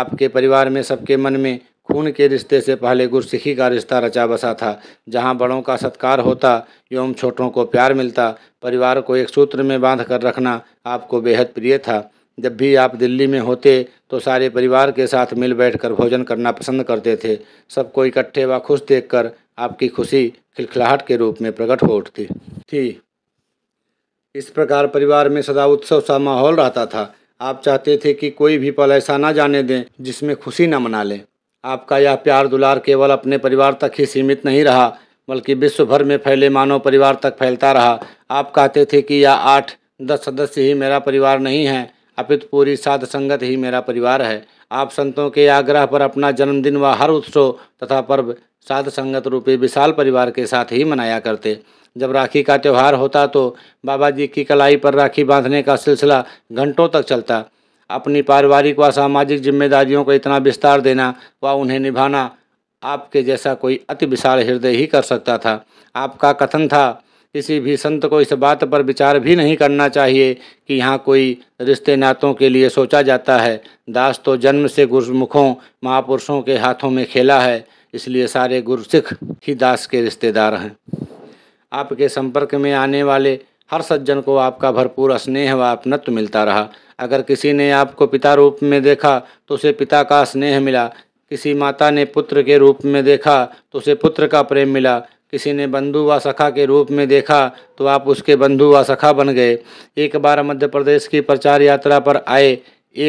S1: आपके परिवार में सबके मन में खून के रिश्ते से पहले गुरसिखी का रिश्ता रचा बसा था जहाँ बड़ों का सत्कार होता एवं छोटों को प्यार मिलता परिवार को एक सूत्र में बांध कर रखना आपको बेहद प्रिय था जब भी आप दिल्ली में होते तो सारे परिवार के साथ मिल बैठकर भोजन करना पसंद करते थे सबको इकट्ठे व खुश देखकर आपकी खुशी खिलखिलाहट के रूप में प्रकट हो उठती थी इस प्रकार परिवार में सदा उत्सव सा माहौल रहता था आप चाहते थे कि कोई भी पल ऐसा ना जाने दें जिसमें खुशी ना मना लें आपका यह प्यार दुलार केवल अपने परिवार तक ही सीमित नहीं रहा बल्कि विश्व भर में फैले मानव परिवार तक फैलता रहा आप कहते थे कि यह आठ दस सदस्य ही मेरा परिवार नहीं है अपित पूरी साध संगत ही मेरा परिवार है आप संतों के आग्रह पर अपना जन्मदिन व हर उत्सव तथा पर्व साध संगत रूपी विशाल परिवार के साथ ही मनाया करते जब राखी का त्यौहार होता तो बाबा जी की कलाई पर राखी बांधने का सिलसिला घंटों तक चलता अपनी पारिवारिक व सामाजिक जिम्मेदारियों को इतना विस्तार देना व उन्हें निभाना आपके जैसा कोई अति विशाल हृदय ही कर सकता था आपका कथन था किसी भी संत को इस बात पर विचार भी नहीं करना चाहिए कि यहाँ कोई रिश्ते नातों के लिए सोचा जाता है दास तो जन्म से गुरुमुखों महापुरुषों के हाथों में खेला है इसलिए सारे गुरुसिख ही दास के रिश्तेदार हैं आपके संपर्क में आने वाले हर सज्जन को आपका भरपूर स्नेह व अपनत्व मिलता रहा अगर किसी ने आपको पिता रूप में देखा तो उसे पिता का स्नेह मिला किसी माता ने पुत्र के रूप में देखा तो उसे पुत्र का प्रेम मिला किसी ने बंधु व सखा के रूप में देखा तो आप उसके बंधु व सखा बन गए एक बार मध्य प्रदेश की प्रचार यात्रा पर आए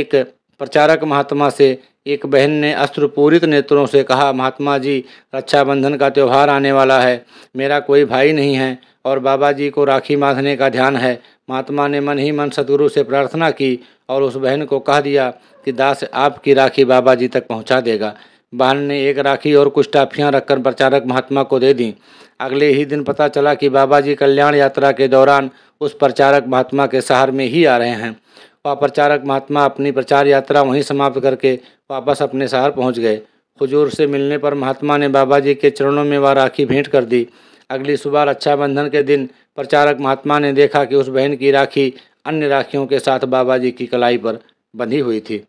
S1: एक प्रचारक महात्मा से एक बहन ने पूरित नेत्रों से कहा महात्मा जी रक्षाबंधन का त्यौहार आने वाला है मेरा कोई भाई नहीं है और बाबा जी को राखी बांधने का ध्यान है महात्मा ने मन ही मन सतगुरु से प्रार्थना की और उस बहन को कह दिया कि दास आपकी राखी बाबा जी तक पहुंचा देगा बहन ने एक राखी और कुछ टाफियाँ रखकर प्रचारक महात्मा को दे दी अगले ही दिन पता चला कि बाबा जी कल्याण यात्रा के दौरान उस प्रचारक महात्मा के शहर में ही आ रहे हैं वह प्रचारक महात्मा अपनी प्रचार यात्रा वहीं समाप्त करके वापस अपने शहर पहुँच गए हुजूर से मिलने पर महात्मा ने बाबा जी के चरणों में वह राखी भेंट कर दी अगली सुबह रक्षाबंधन के दिन प्रचारक महात्मा ने देखा कि उस बहन की राखी अन्य राखियों के साथ बाबा जी की कलाई पर बंधी हुई थी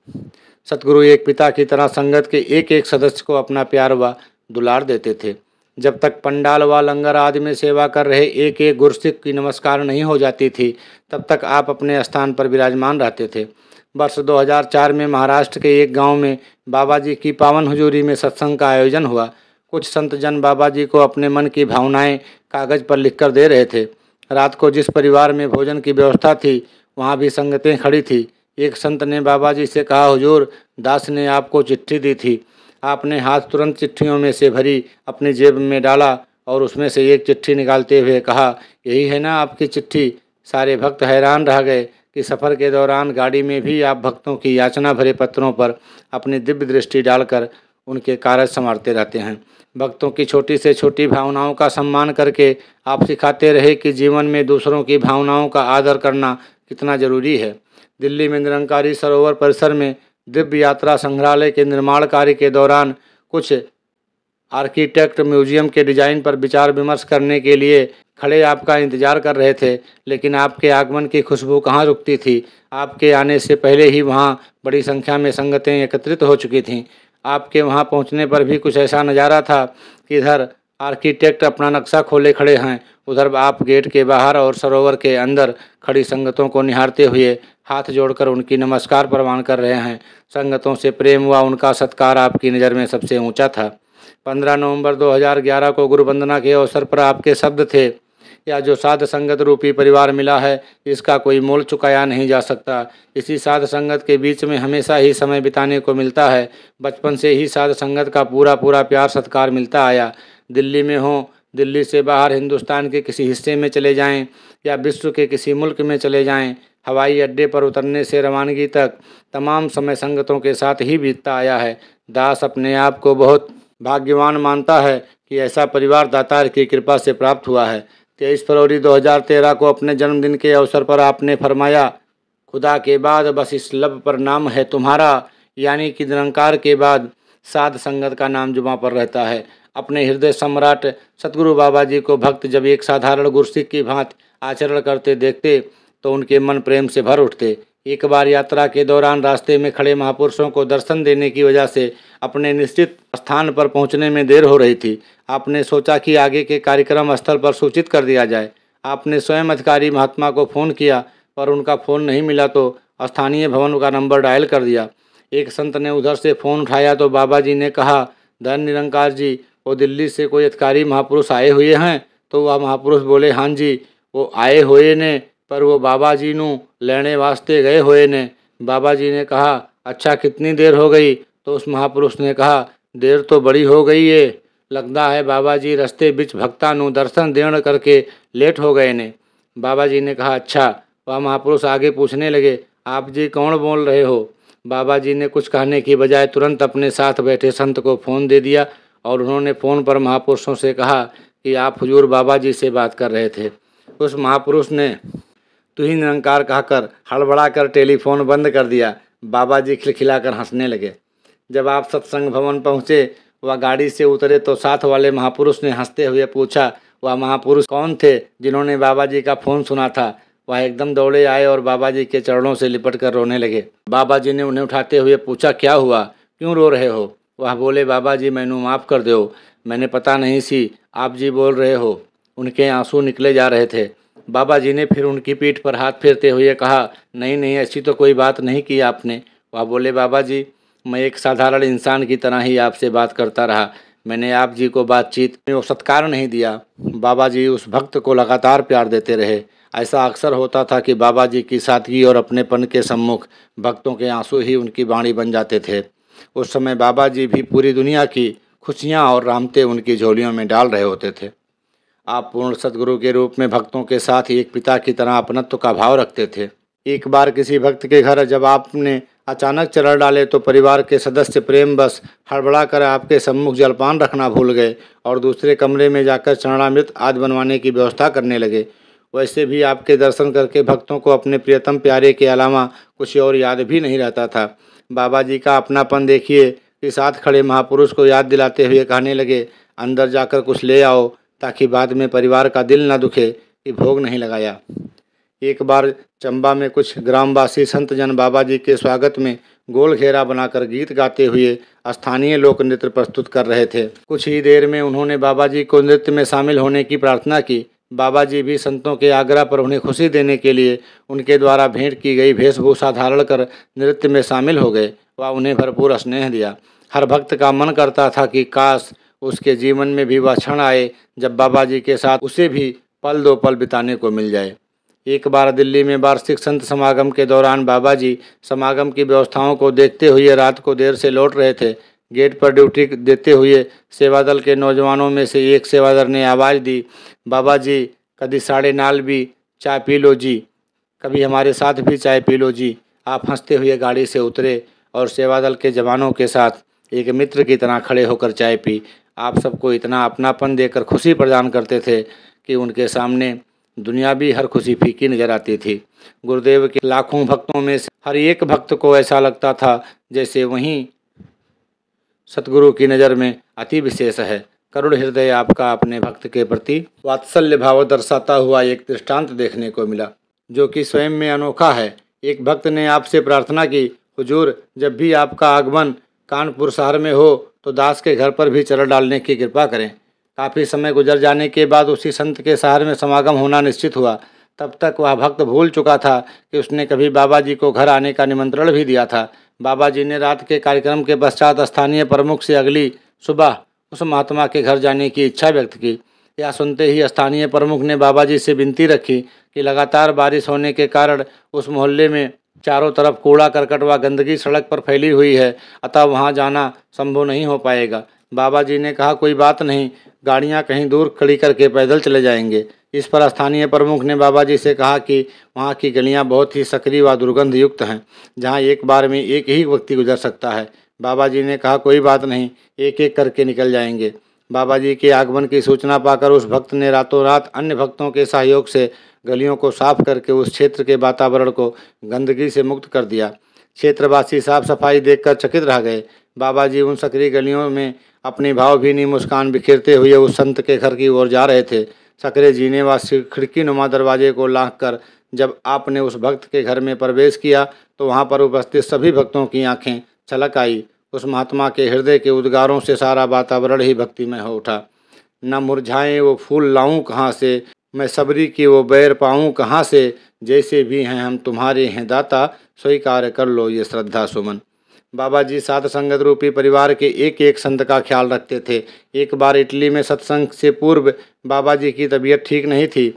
S1: सतगुरु एक पिता की तरह संगत के एक एक सदस्य को अपना प्यार व दुलार देते थे जब तक पंडाल व लंगर आदि में सेवा कर रहे एक एक गुरसिख की नमस्कार नहीं हो जाती थी तब तक आप अपने स्थान पर विराजमान रहते थे वर्ष 2004 में महाराष्ट्र के एक गांव में बाबा जी की पावन हजूरी में सत्संग का आयोजन हुआ कुछ संत जन बाबा जी को अपने मन की भावनाएं कागज़ पर लिखकर दे रहे थे रात को जिस परिवार में भोजन की व्यवस्था थी वहाँ भी संगतें खड़ी थी एक संत ने बाबा जी से कहा हुजूर दास ने आपको चिट्ठी दी थी आपने हाथ तुरंत चिट्ठियों में से भरी अपनी जेब में डाला और उसमें से एक चिट्ठी निकालते हुए कहा यही है ना आपकी चिट्ठी सारे भक्त हैरान रह गए कि सफ़र के दौरान गाड़ी में भी आप भक्तों की याचना भरे पत्रों पर अपनी दिव्य दृष्टि डालकर उनके कार्य संवारते रहते हैं भक्तों की छोटी से छोटी भावनाओं का सम्मान करके आप सिखाते रहे कि जीवन में दूसरों की भावनाओं का आदर करना कितना जरूरी है दिल्ली में निरंकारी सरोवर परिसर में दिव्य यात्रा संग्रहालय के निर्माण कार्य के दौरान कुछ आर्किटेक्ट म्यूजियम के डिजाइन पर विचार विमर्श करने के लिए खड़े आपका इंतजार कर रहे थे लेकिन आपके आगमन की खुशबू कहाँ रुकती थी आपके आने से पहले ही वहाँ बड़ी संख्या में संगतें एकत्रित हो चुकी थीं आपके वहाँ पहुँचने पर भी कुछ ऐसा नज़ारा था कि इधर आर्किटेक्ट अपना नक्शा खोले खड़े हैं उधर आप गेट के बाहर और सरोवर के अंदर खड़ी संगतों को निहारते हुए हाथ जोड़कर उनकी नमस्कार प्रवान कर रहे हैं संगतों से प्रेम हुआ उनका सत्कार आपकी नज़र में सबसे ऊंचा था 15 नवंबर 2011 को गुरु वंदना के अवसर पर आपके शब्द थे या जो साध संगत रूपी परिवार मिला है इसका कोई मोल चुकाया नहीं जा सकता इसी साध संगत के बीच में हमेशा ही समय बिताने को मिलता है बचपन से ही साध संगत का पूरा पूरा प्यार सत्कार मिलता आया दिल्ली में हो दिल्ली से बाहर हिंदुस्तान के किसी हिस्से में चले जाएँ या विश्व के किसी मुल्क में चले जाएँ हवाई अड्डे पर उतरने से रवानगी तक तमाम समय संगतों के साथ ही बीतता आया है दास अपने आप को बहुत भाग्यवान मानता है कि ऐसा परिवार दातार की कृपा से प्राप्त हुआ है तेईस फरवरी 2013 को अपने जन्मदिन के अवसर पर आपने फरमाया खुदा के बाद बस इस लब पर नाम है तुम्हारा यानी कि निरंकार के बाद साध संगत का नाम जुमा पर रहता है अपने हृदय सम्राट सतगुरु बाबा जी को भक्त जब एक साधारण गुरसिक की भांति आचरण करते देखते तो उनके मन प्रेम से भर उठते एक बार यात्रा के दौरान रास्ते में खड़े महापुरुषों को दर्शन देने की वजह से अपने निश्चित स्थान पर पहुंचने में देर हो रही थी आपने सोचा कि आगे के कार्यक्रम स्थल पर सूचित कर दिया जाए आपने स्वयं अधिकारी महात्मा को फ़ोन किया पर उनका फ़ोन नहीं मिला तो स्थानीय भवन का नंबर डायल कर दिया एक संत ने उधर से फ़ोन उठाया तो बाबा जी ने कहा धन निरंकार जी वो दिल्ली से कोई अधिकारी महापुरुष आए हुए हैं तो वह महापुरुष बोले हाँ जी वो आए हुए ने पर वो बाबा जी नू लेने वास्ते गए हुए ने बाबा जी ने कहा अच्छा कितनी देर हो गई तो उस महापुरुष ने कहा देर तो बड़ी हो गई है लगता है बाबा जी रस्ते बिच भक्ता दर्शन देण करके लेट हो गए ने बाबा जी ने कहा अच्छा वह महापुरुष आगे पूछने लगे आप जी कौन बोल रहे हो बाबा जी ने कुछ कहने की बजाय तुरंत अपने साथ बैठे संत को फ़ोन दे दिया और उन्होंने फ़ोन पर महापुरुषों से कहा कि आप हजूर बाबा जी से बात कर रहे थे उस महापुरुष ने तू ही निरंकार कहकर हड़बड़ा कर टेलीफोन बंद कर दिया बाबा जी खिलखिलाकर हंसने लगे जब आप सत्संग भवन पहुँचे वह गाड़ी से उतरे तो साथ वाले महापुरुष ने हंसते हुए पूछा वह महापुरुष कौन थे जिन्होंने बाबा जी का फ़ोन सुना था वह एकदम दौड़े आए और बाबा जी के चरणों से लिपट कर रोने लगे बाबा जी ने उन्हें उठाते हुए पूछा क्या हुआ क्यों रो रहे हो वह बोले बाबा जी मैनू माफ़ कर दो मैंने पता नहीं सी आप जी बोल रहे हो उनके आंसू निकले जा रहे थे बाबा जी ने फिर उनकी पीठ पर हाथ फेरते हुए कहा नहीं नहीं ऐसी तो कोई बात नहीं की आपने वह बोले बाबा जी मैं एक साधारण इंसान की तरह ही आपसे बात करता रहा मैंने आप जी को बातचीत में वो सत्कार नहीं दिया बाबा जी उस भक्त को लगातार प्यार देते रहे ऐसा अक्सर होता था कि बाबा जी की सादगी और अपनेपन के सम्मुख भक्तों के आंसू ही उनकी बाणी बन जाते थे उस समय बाबा जी भी पूरी दुनिया की खुशियाँ और रामते उनकी झोलियों में डाल रहे होते थे आप पूर्ण सदगुरु के रूप में भक्तों के साथ एक पिता की तरह अपनत्व का भाव रखते थे एक बार किसी भक्त के घर जब आपने अचानक चरण डाले तो परिवार के सदस्य प्रेम बस हड़बड़ा कर आपके सम्मुख जलपान रखना भूल गए और दूसरे कमरे में जाकर चरणामृत आदि बनवाने की व्यवस्था करने लगे वैसे भी आपके दर्शन करके भक्तों को अपने प्रियतम प्यारे के अलावा कुछ और याद भी नहीं रहता था बाबा जी का अपनापन देखिए कि साथ खड़े महापुरुष को याद दिलाते हुए कहने लगे अंदर जाकर कुछ ले आओ ताकि बाद में परिवार का दिल ना दुखे कि भोग नहीं लगाया एक बार चंबा में कुछ ग्रामवासी संत जन बाबा जी के स्वागत में गोल घेरा बनाकर गीत गाते हुए स्थानीय लोक नृत्य प्रस्तुत कर रहे थे कुछ ही देर में उन्होंने बाबा जी को नृत्य में शामिल होने की प्रार्थना की बाबा जी भी संतों के आग्रह पर उन्हें खुशी देने के लिए उनके द्वारा भेंट की गई वेशभूषा धारण कर नृत्य में शामिल हो गए व उन्हें भरपूर स्नेह दिया हर भक्त का मन करता था कि काश उसके जीवन में भी वह क्षण आए जब बाबा जी के साथ उसे भी पल दो पल बिताने को मिल जाए एक बार दिल्ली में वार्षिक संत समागम के दौरान बाबा जी समागम की व्यवस्थाओं को देखते हुए रात को देर से लौट रहे थे गेट पर ड्यूटी देते हुए सेवादल के नौजवानों में से एक सेवादल ने आवाज़ दी बाबा जी कभी साढ़े नाल भी चाय पी लो जी कभी हमारे साथ भी चाय पी लो जी आप हंसते हुए गाड़ी से उतरे और सेवादल के जवानों के साथ एक मित्र की तरह खड़े होकर चाय पी आप सबको इतना अपनापन देकर खुशी प्रदान करते थे कि उनके सामने दुनिया भी हर खुशी फीकी नजर आती थी गुरुदेव के लाखों भक्तों में से हर एक भक्त को ऐसा लगता था जैसे वहीं सतगुरु की नज़र में अति विशेष है करुण हृदय आपका अपने भक्त के प्रति वात्सल्य भाव दर्शाता हुआ एक दृष्टांत देखने को मिला जो कि स्वयं में अनोखा है एक भक्त ने आपसे प्रार्थना की हुजूर जब भी आपका आगमन कानपुर शहर में हो तो दास के घर पर भी चरण डालने की कृपा करें काफ़ी समय गुजर जाने के बाद उसी संत के शहर में समागम होना निश्चित हुआ तब तक वह भक्त भूल चुका था कि उसने कभी बाबा जी को घर आने का निमंत्रण भी दिया था बाबा जी ने रात के कार्यक्रम के पश्चात स्थानीय प्रमुख से अगली सुबह उस महात्मा के घर जाने की इच्छा व्यक्त की यह सुनते ही स्थानीय प्रमुख ने बाबा जी से विनती रखी कि लगातार बारिश होने के कारण उस मोहल्ले में चारों तरफ कूड़ा करकट व गंदगी सड़क पर फैली हुई है अतः वहाँ जाना संभव नहीं हो पाएगा बाबा जी ने कहा कोई बात नहीं गाड़ियाँ कहीं दूर खड़ी करके पैदल चले जाएंगे इस पर स्थानीय प्रमुख ने बाबा जी से कहा कि वहाँ की गलियाँ बहुत ही सक्रिय व दुर्गंध युक्त हैं जहाँ एक बार में एक ही व्यक्ति गुजर सकता है बाबा जी ने कहा कोई बात नहीं एक एक करके निकल जाएंगे बाबा जी के आगमन की सूचना पाकर उस भक्त ने रातों रात अन्य भक्तों के सहयोग से गलियों को साफ करके उस क्षेत्र के वातावरण को गंदगी से मुक्त कर दिया क्षेत्रवासी साफ सफाई देखकर चकित रह गए बाबा जी उन सकरी गलियों में अपनी भावभीनी मुस्कान बिखेरते हुए उस संत के घर की ओर जा रहे थे सकरे जीने व खिड़की नुमा दरवाजे को लाख कर जब आपने उस भक्त के घर में प्रवेश किया तो वहाँ पर उपस्थित सभी भक्तों की आँखें छलक आई उस महात्मा के हृदय के उद्गारों से सारा वातावरण ही भक्तिमय हो उठा न मुरझाएं वो फूल लाऊं कहाँ से मैं सबरी की वो बैर पाऊँ कहाँ से जैसे भी हैं हम तुम्हारे हैं दाता स्वीकार कर लो ये श्रद्धा सुमन बाबा जी सात संगत रूपी परिवार के एक एक संत का ख्याल रखते थे एक बार इटली में सत्संग से पूर्व बाबा जी की तबीयत ठीक नहीं थी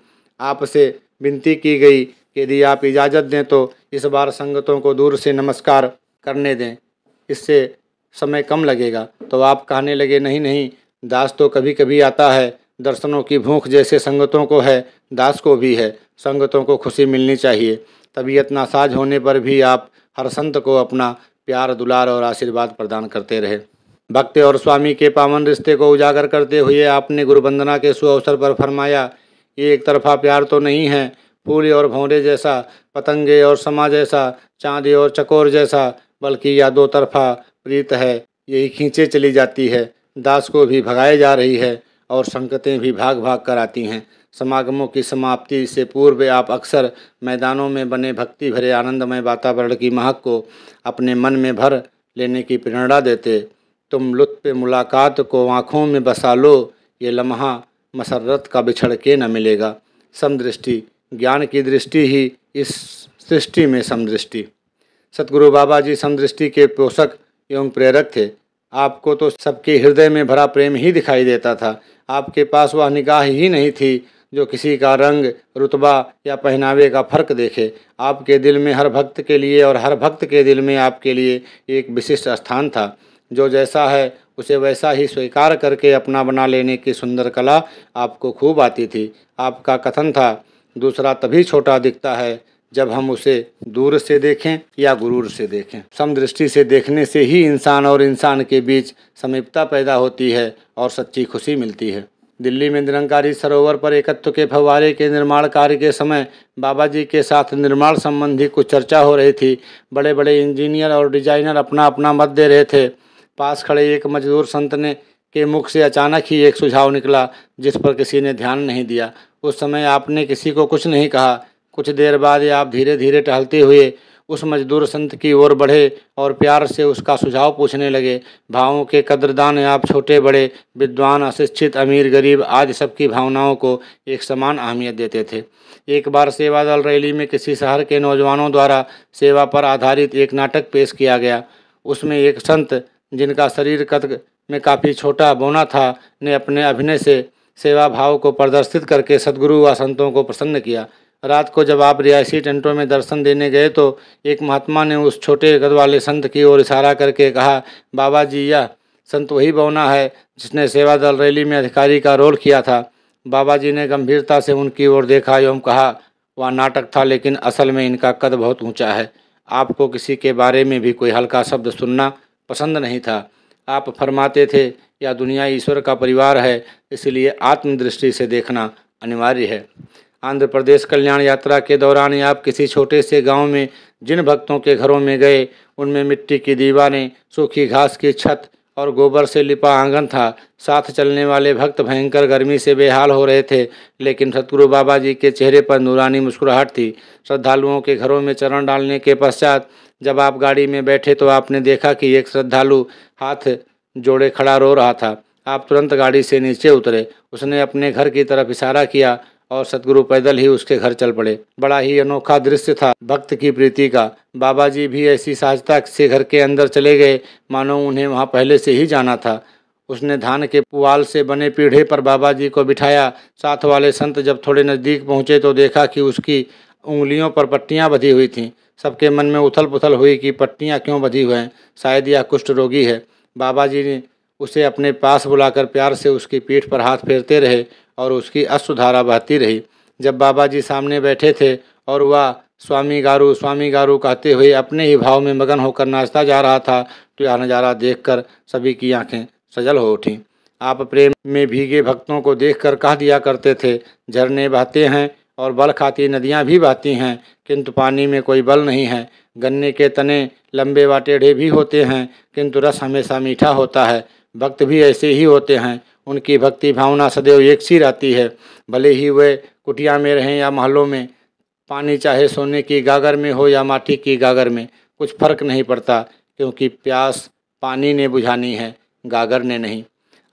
S1: आपसे विनती की गई कि यदि आप इजाज़त दें तो इस बार संगतों को दूर से नमस्कार करने दें इससे समय कम लगेगा तो आप कहने लगे नहीं नहीं दास तो कभी कभी आता है दर्शनों की भूख जैसे संगतों को है दास को भी है संगतों को खुशी मिलनी चाहिए तबीयत नासाज होने पर भी आप हर संत को अपना प्यार दुलार और आशीर्वाद प्रदान करते रहे भक्त और स्वामी के पावन रिश्ते को उजागर करते हुए आपने गुरुवंदना के सु अवसर पर फरमाया ये एक तरफा प्यार तो नहीं है फूल और भौरे जैसा पतंगे और समा जैसा चांदी और चकोर जैसा बल्कि यह दो तरफा प्रीत है यही खींचे चली जाती है दास को भी भगाए जा रही है और संकतें भी भाग भाग कर आती हैं समागमों की समाप्ति से पूर्व आप अक्सर मैदानों में बने भक्ति भरे आनंदमय वातावरण की महक को अपने मन में भर लेने की प्रेरणा देते तुम लुत्फ मुलाकात को आँखों में बसा लो ये लम्हा मसरत का बिछड़ के न मिलेगा समदृष्टि ज्ञान की दृष्टि ही इस सृष्टि में समदृष्टि सतगुरु बाबा जी समदृष्टि के पोषक एवं प्रेरक थे आपको तो सबके हृदय में भरा प्रेम ही दिखाई देता था आपके पास वह निगाह ही नहीं थी जो किसी का रंग रुतबा या पहनावे का फर्क देखे आपके दिल में हर भक्त के लिए और हर भक्त के दिल में आपके लिए एक विशिष्ट स्थान था जो जैसा है उसे वैसा ही स्वीकार करके अपना बना लेने की सुंदर कला आपको खूब आती थी आपका कथन था दूसरा तभी छोटा दिखता है जब हम उसे दूर से देखें या गुरूर से देखें समदृष्टि से देखने से ही इंसान और इंसान के बीच समीपता पैदा होती है और सच्ची खुशी मिलती है दिल्ली में निरंकारी सरोवर पर एकत्व के फवारे के निर्माण कार्य के समय बाबा जी के साथ निर्माण संबंधी कुछ चर्चा हो रही थी बड़े बड़े इंजीनियर और डिजाइनर अपना अपना मत दे रहे थे पास खड़े एक मजदूर संत ने के मुख से अचानक ही एक सुझाव निकला जिस पर किसी ने ध्यान नहीं दिया उस समय आपने किसी को कुछ नहीं कहा कुछ देर बाद आप धीरे धीरे टहलते हुए उस मजदूर संत की ओर बढ़े और प्यार से उसका सुझाव पूछने लगे भावों के कदरदान आप छोटे बड़े विद्वान अशिक्षित अमीर गरीब आदि सबकी भावनाओं को एक समान अहमियत देते थे एक बार सेवा दल रैली में किसी शहर के नौजवानों द्वारा सेवा पर आधारित एक नाटक पेश किया गया उसमें एक संत जिनका शरीर कद में काफ़ी छोटा बोना था ने अपने अभिनय से सेवा भाव को प्रदर्शित करके सदगुरु व संतों को प्रसन्न किया रात को जब आप रिहायशी टेंटों में दर्शन देने गए तो एक महात्मा ने उस छोटे कद वाले संत की ओर इशारा करके कहा बाबा जी यह संत वही बौना है जिसने सेवा दल रैली में अधिकारी का रोल किया था बाबा जी ने गंभीरता से उनकी ओर देखा एवं कहा वह नाटक था लेकिन असल में इनका कद बहुत ऊंचा है आपको किसी के बारे में भी कोई हल्का शब्द सुनना पसंद नहीं था आप फरमाते थे या दुनिया ईश्वर का परिवार है इसलिए आत्मदृष्टि से देखना अनिवार्य है आंध्र प्रदेश कल्याण यात्रा के दौरान आप किसी छोटे से गांव में जिन भक्तों के घरों में गए उनमें मिट्टी की दीवारें सूखी घास की छत और गोबर से लिपा आंगन था साथ चलने वाले भक्त भयंकर गर्मी से बेहाल हो रहे थे लेकिन सतगुरु बाबा जी के चेहरे पर नूरानी मुस्कुराहट थी श्रद्धालुओं के घरों में चरण डालने के पश्चात जब आप गाड़ी में बैठे तो आपने देखा कि एक श्रद्धालु हाथ जोड़े खड़ा रो रहा था आप तुरंत गाड़ी से नीचे उतरे उसने अपने घर की तरफ इशारा किया और सदगुरु पैदल ही उसके घर चल पड़े बड़ा ही अनोखा दृश्य था भक्त की प्रीति का बाबा जी भी ऐसी सहजता से घर के अंदर चले गए मानो उन्हें वहाँ पहले से ही जाना था उसने धान के पुआल से बने पीढ़े पर बाबा जी को बिठाया साथ वाले संत जब थोड़े नज़दीक पहुँचे तो देखा कि उसकी उंगलियों पर पट्टियाँ बधी हुई थीं सबके मन में उथल पुथल हुई कि पट्टियाँ क्यों बधी हुई हैं शायद यह कुष्ठ रोगी है बाबा जी ने उसे अपने पास बुलाकर प्यार से उसकी पीठ पर हाथ फेरते रहे और उसकी अश्वधारा बहती रही जब बाबा जी सामने बैठे थे और वह स्वामी गारू स्वामी गारू कहते हुए अपने ही भाव में मगन होकर नाचता जा रहा था तो यह नज़ारा देखकर सभी की आंखें सजल हो उठीं आप प्रेम में भीगे भक्तों को देखकर कह दिया करते थे झरने बहते हैं और बल खाती नदियाँ भी बहती हैं किंतु पानी में कोई बल नहीं है गन्ने के तने लंबे व भी होते हैं किंतु रस हमेशा मीठा होता है भक्त भी ऐसे ही होते हैं उनकी भक्ति भावना सदैव एक सी रहती है भले ही वे कुटिया में रहें या महलों में पानी चाहे सोने की गागर में हो या माटी की गागर में कुछ फर्क नहीं पड़ता क्योंकि प्यास पानी ने बुझानी है गागर ने नहीं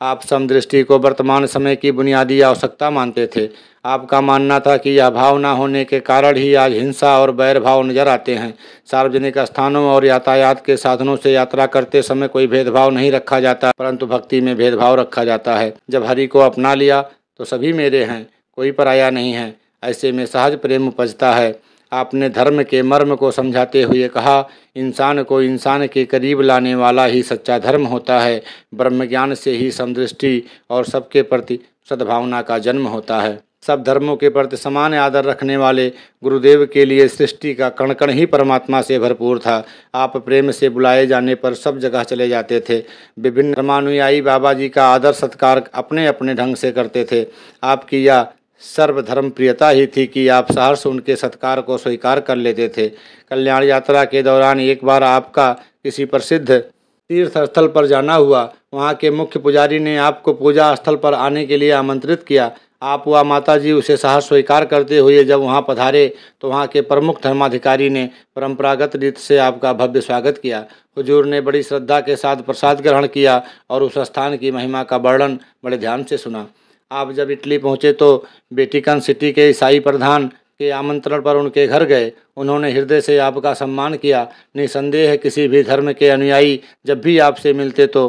S1: आप समदृष्टि को वर्तमान समय की बुनियादी आवश्यकता मानते थे आपका मानना था कि यह भाव न होने के कारण ही आज हिंसा और बैर भाव नजर आते हैं सार्वजनिक स्थानों और यातायात के साधनों से यात्रा करते समय कोई भेदभाव नहीं रखा जाता परंतु भक्ति में भेदभाव रखा जाता है जब हरि को अपना लिया तो सभी मेरे हैं कोई पराया नहीं है ऐसे में सहज प्रेम उपजता है आपने धर्म के मर्म को समझाते हुए कहा इंसान को इंसान के करीब लाने वाला ही सच्चा धर्म होता है ब्रह्म ज्ञान से ही समदृष्टि और सबके प्रति सद्भावना का जन्म होता है सब धर्मों के प्रति समान आदर रखने वाले गुरुदेव के लिए सृष्टि का कण कण ही परमात्मा से भरपूर था आप प्रेम से बुलाए जाने पर सब जगह चले जाते थे विभिन्न धर्मानुयायी बाबा जी का आदर सत्कार अपने अपने ढंग से करते थे आपकी यह सर्वधर्म प्रियता ही थी कि आप सहर्ष उनके सत्कार को स्वीकार कर लेते थे कल्याण यात्रा के दौरान एक बार आपका किसी प्रसिद्ध तीर्थ स्थल पर जाना हुआ वहाँ के मुख्य पुजारी ने आपको पूजा स्थल पर आने के लिए आमंत्रित किया आप व माता जी उसे साहस स्वीकार करते हुए जब वहाँ पधारे तो वहाँ के प्रमुख धर्माधिकारी ने परंपरागत रीत से आपका भव्य स्वागत किया हुजूर ने बड़ी श्रद्धा के साथ प्रसाद ग्रहण किया और उस स्थान की महिमा का वर्णन बड़े ध्यान से सुना आप जब इटली पहुँचे तो वेटिकन सिटी के ईसाई प्रधान के आमंत्रण पर उनके घर गए उन्होंने हृदय से आपका सम्मान किया निसंदेह किसी भी धर्म के अनुयायी जब भी आपसे मिलते तो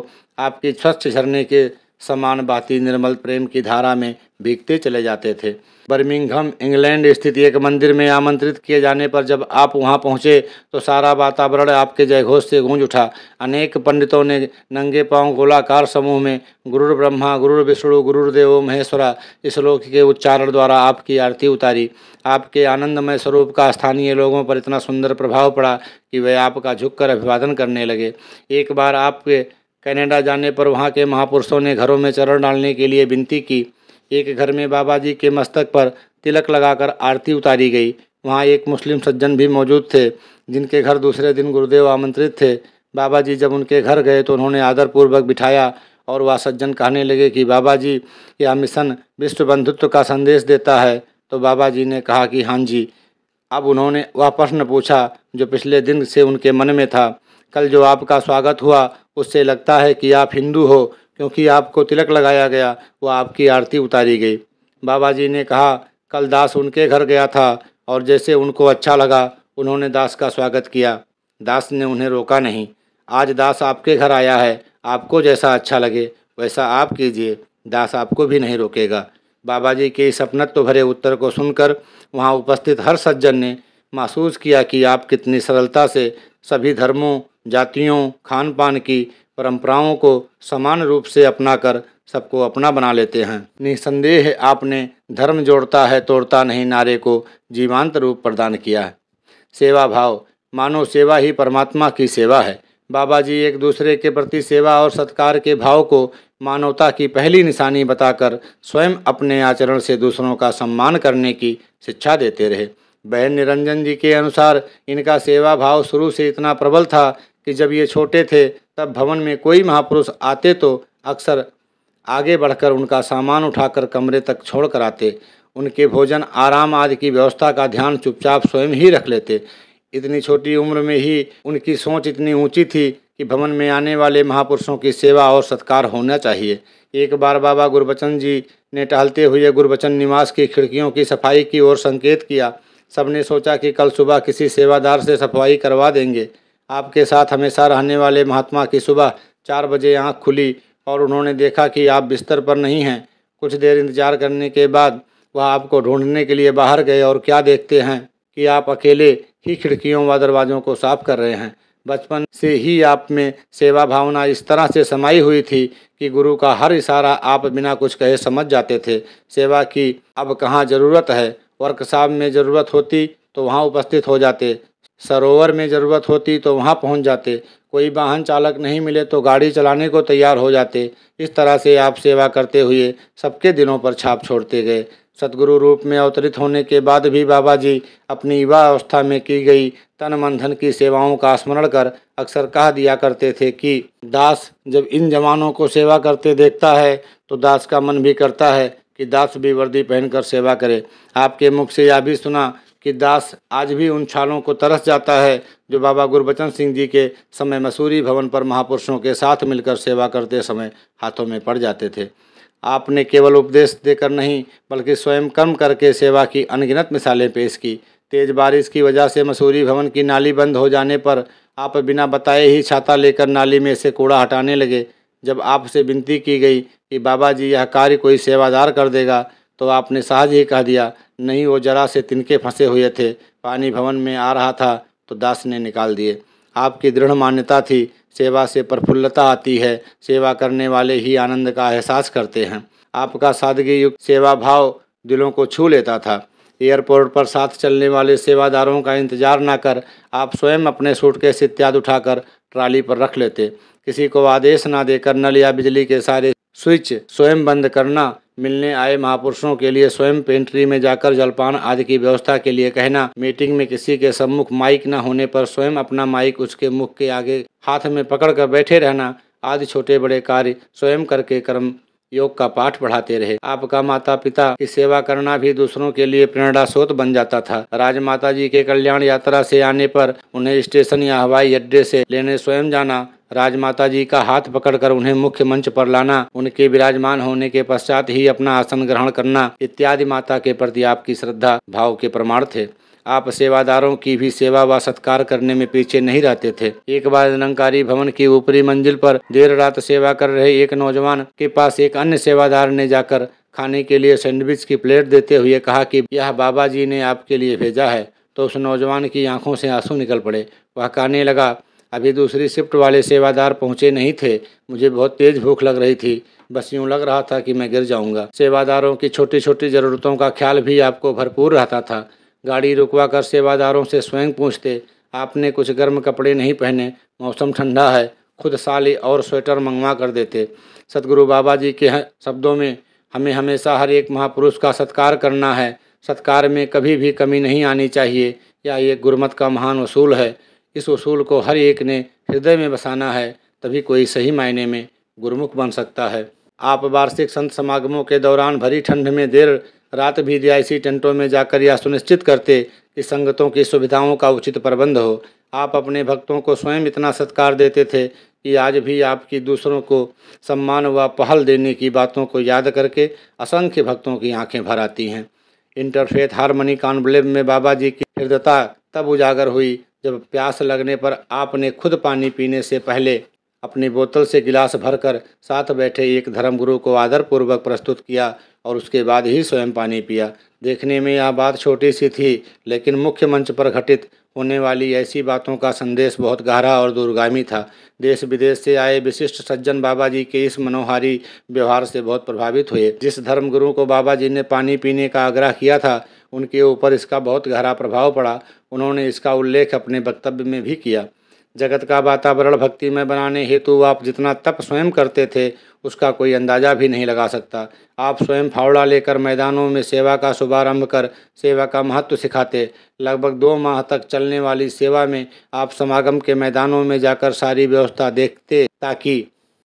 S1: आपकी स्वच्छ झरने के समान बाती निर्मल प्रेम की धारा में भीगते चले जाते थे बर्मिंगहम इंग्लैंड स्थित एक मंदिर में आमंत्रित किए जाने पर जब आप वहां पहुंचे तो सारा वातावरण आपके जयघोष से गूंज उठा अनेक पंडितों ने नंगे पांव गोलाकार समूह में गुरुर ब्रह्मा गुरुर विष्णु गुरुर देवो महेश्वरा इस लोक के उच्चारण द्वारा आपकी आरती उतारी आपके आनंदमय स्वरूप का स्थानीय लोगों पर इतना सुंदर प्रभाव पड़ा कि वे आपका झुककर अभिवादन करने लगे एक बार आपके कनाडा जाने पर वहाँ के महापुरुषों ने घरों में चरण डालने के लिए विनती की एक घर में बाबा जी के मस्तक पर तिलक लगाकर आरती उतारी गई वहाँ एक मुस्लिम सज्जन भी मौजूद थे जिनके घर दूसरे दिन गुरुदेव आमंत्रित थे बाबा जी जब उनके घर गए तो उन्होंने आदरपूर्वक बिठाया और वह सज्जन कहने लगे कि बाबा जी यह मिशन विश्व बंधुत्व का संदेश देता है तो बाबा जी ने कहा कि हाँ जी अब उन्होंने वह प्रश्न पूछा जो पिछले दिन से उनके मन में था कल जो आपका स्वागत हुआ उससे लगता है कि आप हिंदू हो क्योंकि आपको तिलक लगाया गया वो आपकी आरती उतारी गई बाबा जी ने कहा कल दास उनके घर गया था और जैसे उनको अच्छा लगा उन्होंने दास का स्वागत किया दास ने उन्हें रोका नहीं आज दास आपके घर आया है आपको जैसा अच्छा लगे वैसा आप कीजिए दास आपको भी नहीं रोकेगा बाबा जी के इस अपनत्व भरे उत्तर को सुनकर वहाँ उपस्थित हर सज्जन ने महसूस किया कि आप कितनी सरलता से सभी धर्मों जातियों खान पान की परंपराओं को समान रूप से अपनाकर सबको अपना बना लेते हैं निसंदेह आपने धर्म जोड़ता है तोड़ता नहीं नारे को जीवांत रूप प्रदान किया है सेवा भाव मानव सेवा ही परमात्मा की सेवा है बाबा जी एक दूसरे के प्रति सेवा और सत्कार के भाव को मानवता की पहली निशानी बताकर स्वयं अपने आचरण से दूसरों का सम्मान करने की शिक्षा देते रहे बहन निरंजन जी के अनुसार इनका सेवा भाव शुरू से इतना प्रबल था कि जब ये छोटे थे तब भवन में कोई महापुरुष आते तो अक्सर आगे बढ़कर उनका सामान उठाकर कमरे तक छोड़ कर आते उनके भोजन आराम आदि की व्यवस्था का ध्यान चुपचाप स्वयं ही रख लेते इतनी छोटी उम्र में ही उनकी सोच इतनी ऊंची थी कि भवन में आने वाले महापुरुषों की सेवा और सत्कार होना चाहिए एक बार बाबा गुरबचन जी ने टहलते हुए गुरबचन निवास की खिड़कियों की सफाई की ओर संकेत किया सबने सोचा कि कल सुबह किसी सेवादार से सफाई करवा देंगे आपके साथ हमेशा रहने वाले महात्मा की सुबह चार बजे आँख खुली और उन्होंने देखा कि आप बिस्तर पर नहीं हैं कुछ देर इंतजार करने के बाद वह आपको ढूंढने के लिए बाहर गए और क्या देखते हैं कि आप अकेले ही खिड़कियों व दरवाज़ों को साफ कर रहे हैं बचपन से ही आप में सेवा भावना इस तरह से समाई हुई थी कि गुरु का हर इशारा आप बिना कुछ कहे समझ जाते थे सेवा की अब कहाँ ज़रूरत है वर्कशॉप में ज़रूरत होती तो वहाँ उपस्थित हो जाते सरोवर में ज़रूरत होती तो वहाँ पहुँच जाते कोई वाहन चालक नहीं मिले तो गाड़ी चलाने को तैयार हो जाते इस तरह से आप सेवा करते हुए सबके दिलों पर छाप छोड़ते गए सदगुरु रूप में अवतरित होने के बाद भी बाबा जी अपनी युवा अवस्था में की गई तन मंथन की सेवाओं का स्मरण कर अक्सर कह दिया करते थे कि दास जब इन जवानों को सेवा करते देखता है तो दास का मन भी करता है कि दास भी वर्दी पहनकर सेवा करे आपके मुख से यह भी सुना कि दास आज भी उन छालों को तरस जाता है जो बाबा गुरबचन सिंह जी के समय मसूरी भवन पर महापुरुषों के साथ मिलकर सेवा करते समय हाथों में पड़ जाते थे आपने केवल उपदेश देकर नहीं बल्कि स्वयं कर्म करके सेवा की अनगिनत मिसालें पेश की तेज़ बारिश की वजह से मसूरी भवन की नाली बंद हो जाने पर आप बिना बताए ही छाता लेकर नाली में से कूड़ा हटाने लगे जब आपसे विनती की गई कि बाबा जी यह कार्य कोई सेवादार कर देगा तो आपने सहज ही कह दिया नहीं वो जरा से तिनके फंसे हुए थे पानी भवन में आ रहा था तो दास ने निकाल दिए आपकी दृढ़ मान्यता थी सेवा से प्रफुल्लता आती है सेवा करने वाले ही आनंद का एहसास करते हैं आपका सादगी युक्त सेवा भाव दिलों को छू लेता था एयरपोर्ट पर साथ चलने वाले सेवादारों का इंतजार ना कर आप स्वयं अपने सूटकेस इत्यादि उठाकर ट्राली पर रख लेते किसी को आदेश ना देकर नल या बिजली के सारे स्विच स्वयं बंद करना मिलने आए महापुरुषों के लिए स्वयं पेंट्री में जाकर जलपान आदि की व्यवस्था के लिए कहना मीटिंग में किसी के सम्मुख माइक न होने पर स्वयं अपना माइक उसके मुख के आगे हाथ में पकड़कर बैठे रहना आदि छोटे बड़े कार्य स्वयं करके कर्म योग का पाठ पढ़ाते रहे आपका माता पिता की सेवा करना भी दूसरों के लिए प्रेरणा स्रोत बन जाता था राजमाता जी के कल्याण यात्रा से आने पर उन्हें स्टेशन या हवाई अड्डे से लेने स्वयं जाना राजमाता जी का हाथ पकड़कर उन्हें मुख्य मंच पर लाना उनके विराजमान होने के पश्चात ही अपना आसन ग्रहण करना इत्यादि माता के प्रति आपकी श्रद्धा भाव के प्रमाण थे आप सेवादारों की भी सेवा व सत्कार करने में पीछे नहीं रहते थे एक बार निरंकारी भवन की ऊपरी मंजिल पर देर रात सेवा कर रहे एक नौजवान के पास एक अन्य सेवादार ने जाकर खाने के लिए सैंडविच की प्लेट देते हुए कहा कि यह बाबा जी ने आपके लिए भेजा है तो उस नौजवान की आंखों से आंसू निकल पड़े वह कहने लगा अभी दूसरी शिफ्ट वाले सेवादार पहुंचे नहीं थे मुझे बहुत तेज़ भूख लग रही थी बस यूँ लग रहा था कि मैं गिर जाऊंगा सेवादारों की छोटी छोटी ज़रूरतों का ख्याल भी आपको भरपूर रहता था गाड़ी रुकवा कर सेवादारों से स्वयं पूछते आपने कुछ गर्म कपड़े नहीं पहने मौसम ठंडा है खुद साली और स्वेटर मंगवा कर देते सतगुरु बाबा जी के शब्दों में हमें हमेशा हर एक महापुरुष का सत्कार करना है सत्कार में कभी भी कमी नहीं आनी चाहिए यह एक गुरमत का महान असूल है इस उसूल को हर एक ने हृदय में बसाना है तभी कोई सही मायने में गुरुमुख बन सकता है आप वार्षिक संत समागमों के दौरान भरी ठंड में देर रात भी रियायसी टेंटों में जाकर यह सुनिश्चित करते कि संगतों की सुविधाओं का उचित प्रबंध हो आप अपने भक्तों को स्वयं इतना सत्कार देते थे कि आज भी आपकी दूसरों को सम्मान व पहल देने की बातों को याद करके असंख्य भक्तों की आंखें भर आती हैं इंटरफेथ हारमनी कॉन्क्लेव में बाबा जी की हृदयता तब उजागर हुई जब प्यास लगने पर आपने खुद पानी पीने से पहले अपनी बोतल से गिलास भरकर साथ बैठे एक धर्मगुरु को आदरपूर्वक प्रस्तुत किया और उसके बाद ही स्वयं पानी पिया देखने में यह बात छोटी सी थी लेकिन मुख्य मंच पर घटित होने वाली ऐसी बातों का संदेश बहुत गहरा और दूरगामी था देश विदेश से आए विशिष्ट सज्जन बाबा जी के इस मनोहारी व्यवहार से बहुत प्रभावित हुए जिस धर्मगुरु को बाबा जी ने पानी पीने का आग्रह किया था उनके ऊपर इसका बहुत गहरा प्रभाव पड़ा उन्होंने इसका उल्लेख अपने वक्तव्य में भी किया जगत का वातावरण भक्तिमय बनाने हेतु आप जितना तप स्वयं करते थे उसका कोई अंदाजा भी नहीं लगा सकता आप स्वयं फावड़ा लेकर मैदानों में सेवा का शुभारंभ कर सेवा का महत्व सिखाते लगभग दो माह तक चलने वाली सेवा में आप समागम के मैदानों में जाकर सारी व्यवस्था देखते ताकि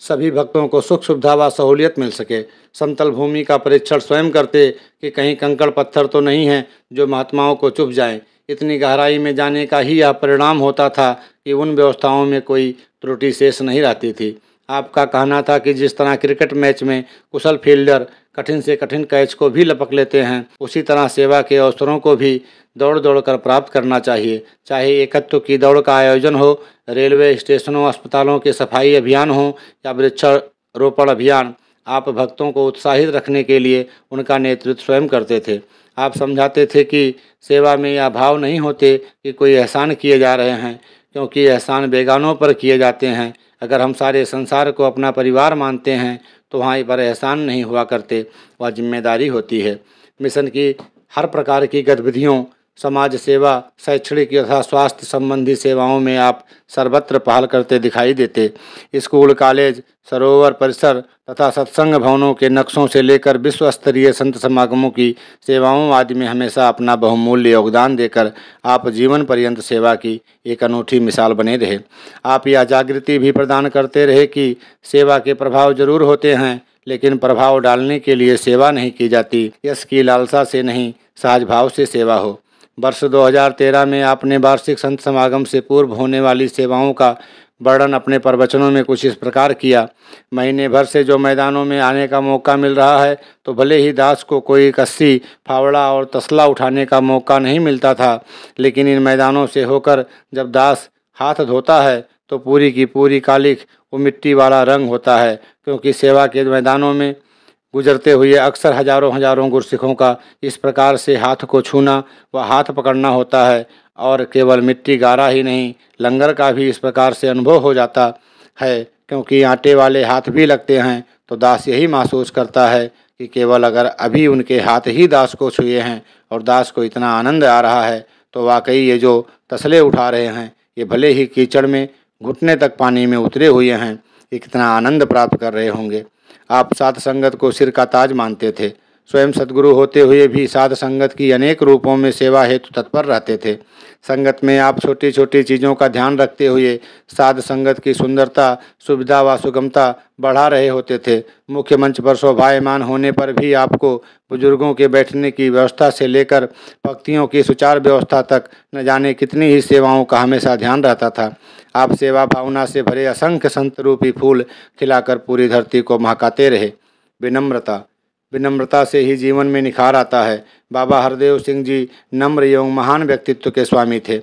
S1: सभी भक्तों को सुख सुविधा व सहूलियत मिल सके समतल भूमि का परीक्षण स्वयं करते कि कहीं कंकड़ पत्थर तो नहीं है जो महात्माओं को चुप जाएं इतनी गहराई में जाने का ही यह परिणाम होता था कि उन व्यवस्थाओं में कोई त्रुटि शेष नहीं रहती थी आपका कहना था कि जिस तरह क्रिकेट मैच में कुशल फील्डर कठिन से कठिन कैच को भी लपक लेते हैं उसी तरह सेवा के अवसरों को भी दौड़ दौड़ कर प्राप्त करना चाहिए चाहे एकत्व की दौड़ का आयोजन हो रेलवे स्टेशनों अस्पतालों के सफाई अभियान हो या वृक्षारोपण अभियान आप भक्तों को उत्साहित रखने के लिए उनका नेतृत्व स्वयं करते थे आप समझाते थे कि सेवा में यह भाव नहीं होते कि कोई एहसान किए जा रहे हैं क्योंकि एहसान बेगानों पर किए जाते हैं अगर हम सारे संसार को अपना परिवार मानते हैं तो वहाँ पर एहसान नहीं हुआ करते वह जिम्मेदारी होती है मिशन की हर प्रकार की गतिविधियों समाज सेवा शैक्षणिक तथा स्वास्थ्य संबंधी सेवाओं में आप सर्वत्र पहल करते दिखाई देते स्कूल कॉलेज सरोवर परिसर तथा सत्संग भवनों के नक्शों से लेकर विश्व स्तरीय संत समागमों की सेवाओं आदि में हमेशा अपना बहुमूल्य योगदान देकर आप जीवन पर्यंत सेवा की एक अनूठी मिसाल बने रहे आप यह जागृति भी प्रदान करते रहे कि सेवा के प्रभाव जरूर होते हैं लेकिन प्रभाव डालने के लिए सेवा नहीं की जाती यश की लालसा से नहीं सहज भाव से सेवा हो वर्ष 2013 में आपने वार्षिक संत समागम से पूर्व होने वाली सेवाओं का वर्णन अपने प्रवचनों में कुछ इस प्रकार किया महीने भर से जो मैदानों में आने का मौका मिल रहा है तो भले ही दास को कोई कस्सी फावड़ा और तसला उठाने का मौका नहीं मिलता था लेकिन इन मैदानों से होकर जब दास हाथ धोता है तो पूरी की पूरी कालिख वो मिट्टी वाला रंग होता है क्योंकि सेवा के मैदानों में गुजरते हुए अक्सर हजारों हजारों गुरसिखों का इस प्रकार से हाथ को छूना व हाथ पकड़ना होता है और केवल मिट्टी गारा ही नहीं लंगर का भी इस प्रकार से अनुभव हो जाता है क्योंकि आटे वाले हाथ भी लगते हैं तो दास यही महसूस करता है कि केवल अगर अभी उनके हाथ ही दास को छुए हैं और दास को इतना आनंद आ रहा है तो वाकई ये जो तसले उठा रहे हैं ये भले ही कीचड़ में घुटने तक पानी में उतरे हुए हैं ये कितना आनंद प्राप्त कर रहे होंगे आप साध संगत को सिर का ताज मानते थे स्वयं सदगुरु होते हुए भी साध संगत की अनेक रूपों में सेवा हेतु तत्पर रहते थे संगत में आप छोटी छोटी चीज़ों का ध्यान रखते हुए साध संगत की सुंदरता सुविधा व सुगमता बढ़ा रहे होते थे मुख्य मंच पर शोभायमान होने पर भी आपको बुजुर्गों के बैठने की व्यवस्था से लेकर भक्तियों की सुचार व्यवस्था तक न जाने कितनी ही सेवाओं का हमेशा ध्यान रहता था आप सेवा भावना से भरे असंख्य संत रूपी फूल खिलाकर पूरी धरती को महकाते रहे विनम्रता विनम्रता से ही जीवन में निखार आता है बाबा हरदेव सिंह जी नम्र एवं महान व्यक्तित्व के स्वामी थे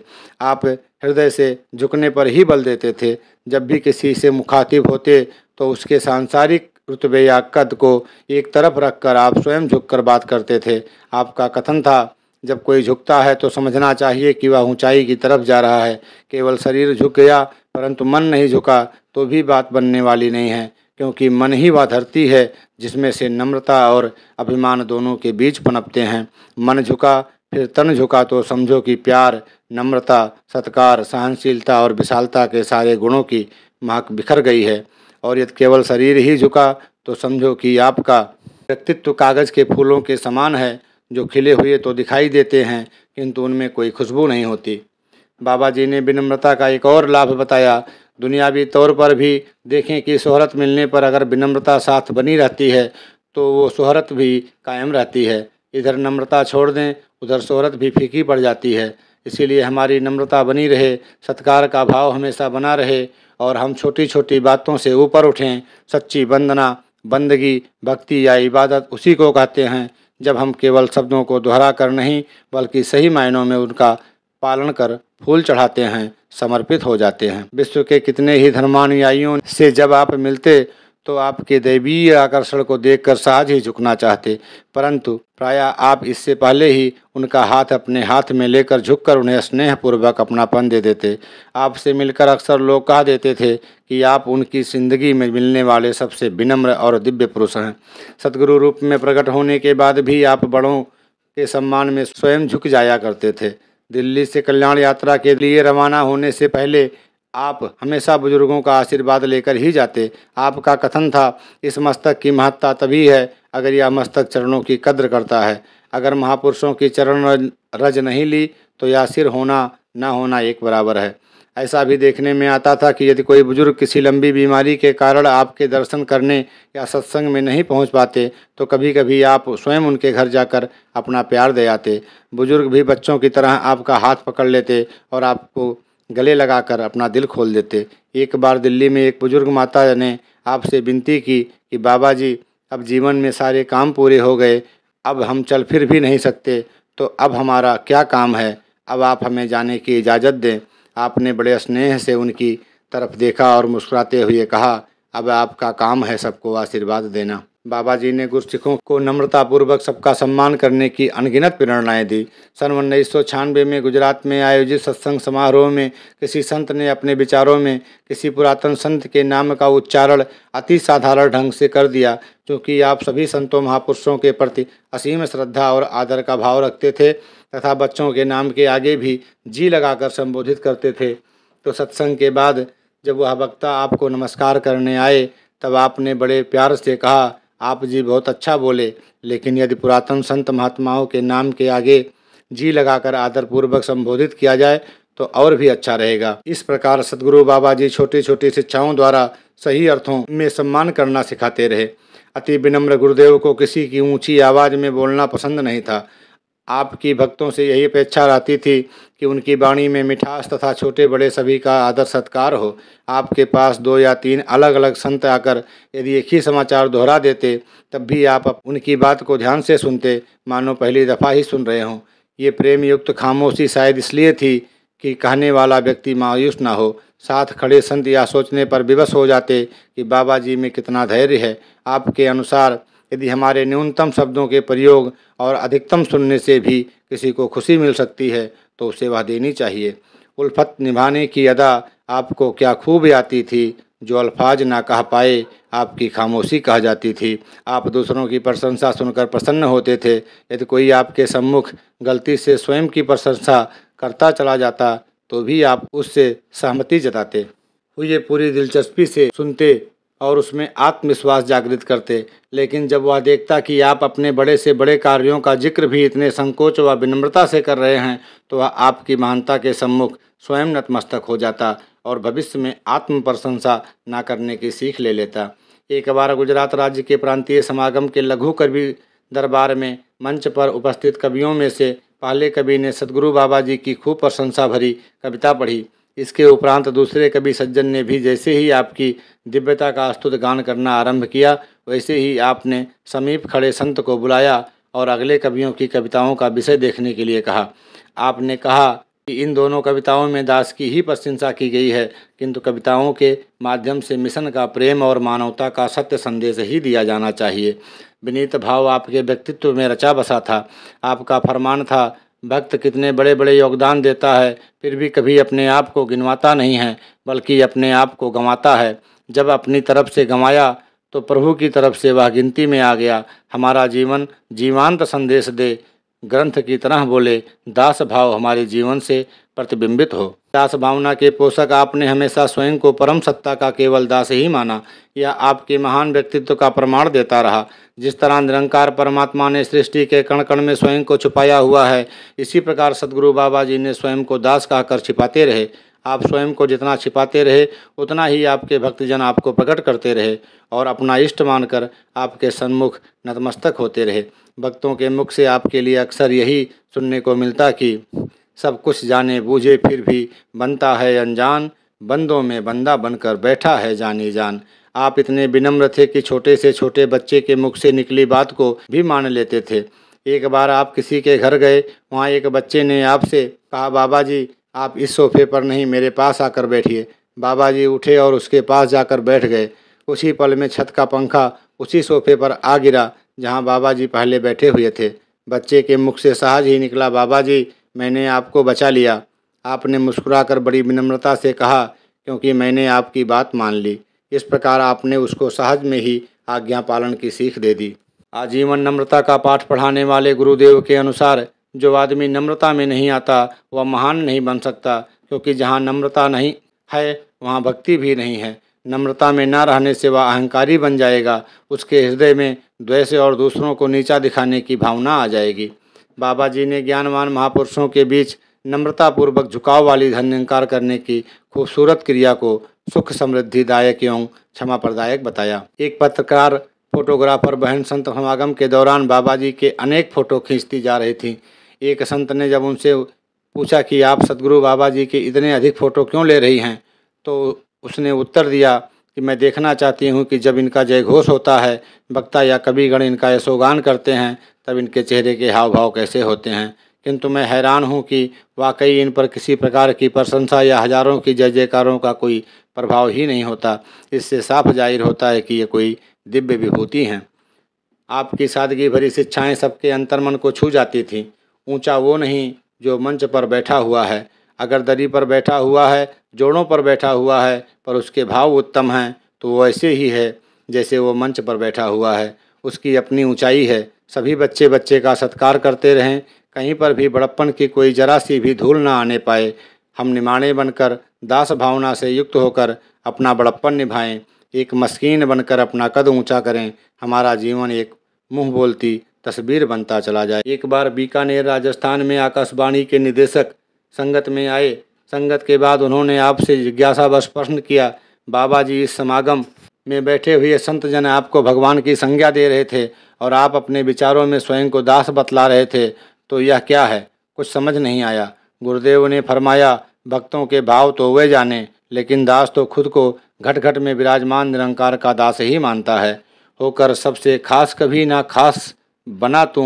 S1: आप हृदय से झुकने पर ही बल देते थे जब भी किसी से मुखातिब होते तो उसके सांसारिक रुतबे या कद को एक तरफ रखकर आप स्वयं झुककर बात करते थे आपका कथन था जब कोई झुकता है तो समझना चाहिए कि वह ऊंचाई की तरफ जा रहा है केवल शरीर झुक गया परंतु मन नहीं झुका तो भी बात बनने वाली नहीं है क्योंकि मन ही वह धरती है जिसमें से नम्रता और अभिमान दोनों के बीच पनपते हैं मन झुका फिर तन झुका तो समझो कि प्यार नम्रता सत्कार सहनशीलता और विशालता के सारे गुणों की महक बिखर गई है और यदि केवल शरीर ही झुका तो समझो कि आपका व्यक्तित्व कागज़ के फूलों के समान है जो खिले हुए तो दिखाई देते हैं किंतु उनमें कोई खुशबू नहीं होती बाबा जी ने विनम्रता का एक और लाभ बताया दुनियावी तौर पर भी देखें कि शहरत मिलने पर अगर विनम्रता साथ बनी रहती है तो वो शहरत भी कायम रहती है इधर नम्रता छोड़ दें उधर शहरत भी फीकी पड़ जाती है इसीलिए हमारी नम्रता बनी रहे सत्कार का भाव हमेशा बना रहे और हम छोटी छोटी बातों से ऊपर उठें सच्ची वंदना बंदगी भक्ति या इबादत उसी को कहते हैं जब हम केवल शब्दों को दोहरा कर नहीं बल्कि सही मायनों में उनका पालन कर फूल चढ़ाते हैं समर्पित हो जाते हैं विश्व के कितने ही धर्मानुयायियों से जब आप मिलते तो आपके दैवीय आकर्षण को देखकर साज ही झुकना चाहते परंतु प्राय आप इससे पहले ही उनका हाथ अपने हाथ में लेकर झुककर उन्हें स्नेहपूर्वक अपनापन दे देते आपसे मिलकर अक्सर लोग कह देते थे कि आप उनकी जिंदगी में मिलने वाले सबसे विनम्र और दिव्य पुरुष हैं सदगुरु रूप में प्रकट होने के बाद भी आप बड़ों के सम्मान में स्वयं झुक जाया करते थे दिल्ली से कल्याण यात्रा के लिए रवाना होने से पहले आप हमेशा बुजुर्गों का आशीर्वाद लेकर ही जाते आपका कथन था इस मस्तक की महत्ता तभी है अगर यह मस्तक चरणों की कद्र करता है अगर महापुरुषों की चरण रज नहीं ली तो यह सिर होना ना होना एक बराबर है ऐसा भी देखने में आता था कि यदि कोई बुजुर्ग किसी लंबी बीमारी के कारण आपके दर्शन करने या सत्संग में नहीं पहुंच पाते तो कभी कभी आप स्वयं उनके घर जाकर अपना प्यार दे आते बुजुर्ग भी बच्चों की तरह आपका हाथ पकड़ लेते और आपको गले लगाकर अपना दिल खोल देते एक बार दिल्ली में एक बुजुर्ग माता ने आपसे विनती की कि बाबा जी अब जीवन में सारे काम पूरे हो गए अब हम चल फिर भी नहीं सकते तो अब हमारा क्या काम है अब आप हमें जाने की इजाज़त दें आपने बड़े स्नेह से उनकी तरफ देखा और मुस्कुराते हुए कहा अब आपका काम है सबको आशीर्वाद देना बाबा जी ने गुरसिखों को नम्रतापूर्वक सबका सम्मान करने की अनगिनत प्रेरणाएं दी सन उन्नीस सौ छियानवे में गुजरात में आयोजित सत्संग समारोह में किसी संत ने अपने विचारों में किसी पुरातन संत के नाम का उच्चारण अति साधारण ढंग से कर दिया क्योंकि आप सभी संतों महापुरुषों के प्रति असीम श्रद्धा और आदर का भाव रखते थे तथा बच्चों के नाम के आगे भी जी लगाकर संबोधित करते थे तो सत्संग के बाद जब वह वक्ता आपको नमस्कार करने आए तब आपने बड़े प्यार से कहा आप जी बहुत अच्छा बोले लेकिन यदि पुरातन संत महात्माओं के नाम के आगे जी लगाकर आदरपूर्वक संबोधित किया जाए तो और भी अच्छा रहेगा इस प्रकार सदगुरु बाबा जी छोटी छोटी शिक्षाओं द्वारा सही अर्थों में सम्मान करना सिखाते रहे अति विनम्र गुरुदेव को किसी की ऊंची आवाज़ में बोलना पसंद नहीं था आपकी भक्तों से यही अपेक्षा रहती थी कि उनकी वाणी में मिठास तथा छोटे बड़े सभी का आदर सत्कार हो आपके पास दो या तीन अलग अलग संत आकर यदि एक ही समाचार दोहरा देते तब भी आप उनकी बात को ध्यान से सुनते मानो पहली दफ़ा ही सुन रहे हों ये प्रेम युक्त खामोशी शायद इसलिए थी कि कहने वाला व्यक्ति मायूस ना हो साथ खड़े संत या सोचने पर विवश हो जाते कि बाबा जी में कितना धैर्य है आपके अनुसार यदि हमारे न्यूनतम शब्दों के प्रयोग और अधिकतम सुनने से भी किसी को खुशी मिल सकती है तो उसे वह देनी चाहिए उल्फत निभाने की अदा आपको क्या खूब आती थी जो अल्फाज ना कह पाए आपकी खामोशी कह जाती थी आप दूसरों की प्रशंसा सुनकर प्रसन्न होते थे यदि कोई आपके सम्मुख गलती से स्वयं की प्रशंसा करता चला जाता तो भी आप उससे सहमति जताते हुए पूरी दिलचस्पी से सुनते और उसमें आत्मविश्वास जागृत करते लेकिन जब वह देखता कि आप अपने बड़े से बड़े कार्यों का जिक्र भी इतने संकोच व विनम्रता से कर रहे हैं तो वह आपकी महानता के सम्मुख स्वयं नतमस्तक हो जाता और भविष्य में आत्म प्रशंसा ना करने की सीख ले लेता एक बार गुजरात राज्य के प्रांतीय समागम के लघु कवि दरबार में मंच पर उपस्थित कवियों में से पहले कवि ने सदगुरु बाबा जी की खूब प्रशंसा भरी कविता पढ़ी इसके उपरांत दूसरे कवि सज्जन ने भी जैसे ही आपकी दिव्यता का स्तुत गान करना आरंभ किया वैसे ही आपने समीप खड़े संत को बुलाया और अगले कवियों की कविताओं का विषय देखने के लिए कहा आपने कहा कि इन दोनों कविताओं में दास की ही प्रशंसा की गई है किंतु कविताओं के माध्यम से मिशन का प्रेम और मानवता का सत्य संदेश ही दिया जाना चाहिए विनीत भाव आपके व्यक्तित्व में रचा बसा था आपका फरमान था भक्त कितने बड़े बड़े योगदान देता है फिर भी कभी अपने आप को गिनवाता नहीं है बल्कि अपने आप को गंवाता है जब अपनी तरफ से गंवाया तो प्रभु की तरफ से वह गिनती में आ गया हमारा जीवन जीवांत संदेश दे ग्रंथ की तरह बोले दास भाव हमारे जीवन से प्रतिबिंबित हो दास भावना के पोषक आपने हमेशा स्वयं को परम सत्ता का केवल दास ही माना यह आपके महान व्यक्तित्व का प्रमाण देता रहा जिस तरह निरंकार परमात्मा ने सृष्टि के कण कण में स्वयं को छुपाया हुआ है इसी प्रकार सदगुरु बाबा जी ने स्वयं को दास कहकर छिपाते रहे आप स्वयं को जितना छिपाते रहे उतना ही आपके भक्तजन आपको प्रकट करते रहे और अपना इष्ट मानकर आपके सन्मुख नतमस्तक होते रहे भक्तों के मुख से आपके लिए अक्सर यही सुनने को मिलता कि सब कुछ जाने बूझे फिर भी बनता है अनजान बंदों में बंदा बनकर बैठा है जाने जान आप इतने विनम्र थे कि छोटे से छोटे बच्चे के मुख से निकली बात को भी मान लेते थे एक बार आप किसी के घर गए वहाँ एक बच्चे ने आपसे कहा बाबा जी आप इस सोफे पर नहीं मेरे पास आकर बैठिए बाबा जी उठे और उसके पास जाकर बैठ गए उसी पल में छत का पंखा उसी सोफे पर आ गिरा जहाँ बाबा जी पहले बैठे हुए थे बच्चे के मुख से सहज ही निकला बाबा जी मैंने आपको बचा लिया आपने मुस्कुराकर बड़ी विनम्रता से कहा क्योंकि मैंने आपकी बात मान ली इस प्रकार आपने उसको सहज में ही आज्ञा पालन की सीख दे दी आजीवन नम्रता का पाठ पढ़ाने वाले गुरुदेव के अनुसार जो आदमी नम्रता में नहीं आता वह महान नहीं बन सकता क्योंकि जहाँ नम्रता नहीं है वहाँ भक्ति भी नहीं है नम्रता में ना रहने से वह अहंकारी बन जाएगा उसके हृदय में द्वेष और दूसरों को नीचा दिखाने की भावना आ जाएगी बाबा जी ने ज्ञानवान महापुरुषों के बीच नम्रतापूर्वक झुकाव वाली धन करने की खूबसूरत क्रिया को सुख समृद्धिदायक एवं क्षमा प्रदायक बताया एक पत्रकार फोटोग्राफर बहन संत समागम के दौरान बाबा जी के अनेक फ़ोटो खींचती जा रही थी एक संत ने जब उनसे पूछा कि आप सदगुरु बाबा जी के इतने अधिक फ़ोटो क्यों ले रही हैं तो उसने उत्तर दिया कि मैं देखना चाहती हूँ कि जब इनका जय घोष होता है वक्ता या कविगण इनका यशोगान करते हैं तब इनके चेहरे के हाव भाव कैसे होते हैं किंतु मैं हैरान हूँ कि वाकई इन पर किसी प्रकार की प्रशंसा या हजारों की जय जयकारों का कोई प्रभाव ही नहीं होता इससे साफ जाहिर होता है कि ये कोई दिव्य विभूति हैं आपकी सादगी भरी शिक्षाएँ सबके अंतर्मन को छू जाती थीं ऊंचा वो नहीं जो मंच पर बैठा हुआ है अगर दरी पर बैठा हुआ है जोड़ों पर बैठा हुआ है पर उसके भाव उत्तम हैं तो वो ऐसे ही है जैसे वो मंच पर बैठा हुआ है उसकी अपनी ऊंचाई है सभी बच्चे बच्चे का सत्कार करते रहें कहीं पर भी बड़प्पन की कोई जरा सी भी धूल ना आने पाए हम निमाणे बनकर दास भावना से युक्त होकर अपना बड़प्पन निभाएं एक मस्किन बनकर अपना कद ऊंचा करें हमारा जीवन एक मुँह बोलती तस्वीर बनता चला जाए एक बार बीकानेर राजस्थान में आकाशवाणी के निदेशक संगत में आए संगत के बाद उन्होंने आपसे जिज्ञासा बस प्रश्न किया बाबा जी इस समागम में बैठे हुए संत जन आपको भगवान की संज्ञा दे रहे थे और आप अपने विचारों में स्वयं को दास बतला रहे थे तो यह क्या है कुछ समझ नहीं आया गुरुदेव ने फरमाया भक्तों के भाव तो वे जाने लेकिन दास तो खुद को घट घट में विराजमान निरंकार का दास ही मानता है होकर सबसे खास कभी ना खास बना तू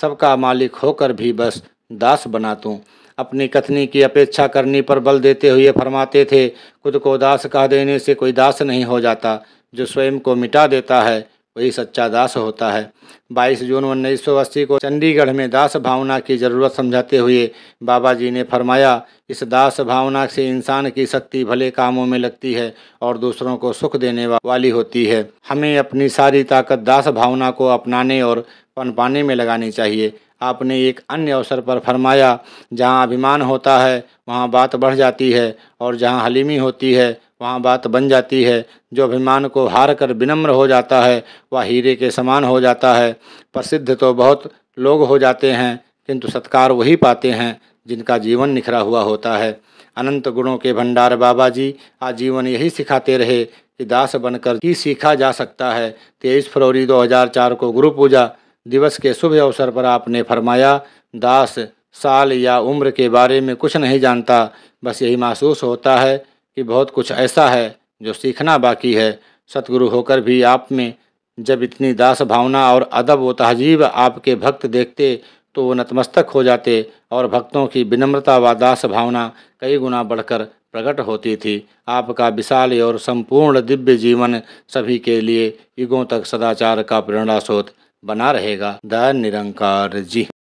S1: सबका मालिक होकर भी बस दास बना तू अपनी कथनी की अपेक्षा करने पर बल देते हुए फरमाते थे खुद को दास कह देने से कोई दास नहीं हो जाता जो स्वयं को मिटा देता है वही सच्चा दास होता है 22 जून अस्सी को चंडीगढ़ में दास भावना की ज़रूरत समझाते हुए बाबा जी ने फरमाया इस दास भावना से इंसान की शक्ति भले कामों में लगती है और दूसरों को सुख देने वाली होती है हमें अपनी सारी ताकत दास भावना को अपनाने और पनपाने में लगानी चाहिए आपने एक अन्य अवसर पर फरमाया जहाँ अभिमान होता है वहाँ बात बढ़ जाती है और जहाँ हलीमी होती है वहाँ बात बन जाती है जो अभिमान को हार कर विनम्र हो जाता है वह हीरे के समान हो जाता है प्रसिद्ध तो बहुत लोग हो जाते हैं किंतु सत्कार वही पाते हैं जिनका जीवन निखरा हुआ होता है अनंत गुणों के भंडार बाबा जी आजीवन यही सिखाते रहे कि दास बनकर ही सीखा जा सकता है तेईस फरवरी 2004 को गुरु पूजा दिवस के शुभ अवसर पर आपने फरमाया दास साल या उम्र के बारे में कुछ नहीं जानता बस यही महसूस होता है कि बहुत कुछ ऐसा है जो सीखना बाकी है सतगुरु होकर भी आप में जब इतनी दास भावना और अदब व तहजीब आपके भक्त देखते तो वो नतमस्तक हो जाते और भक्तों की विनम्रता व दास भावना कई गुना बढ़कर प्रकट होती थी आपका विशाल और संपूर्ण दिव्य जीवन सभी के लिए युगों तक सदाचार का प्रेरणा स्रोत बना रहेगा द निरंकार जी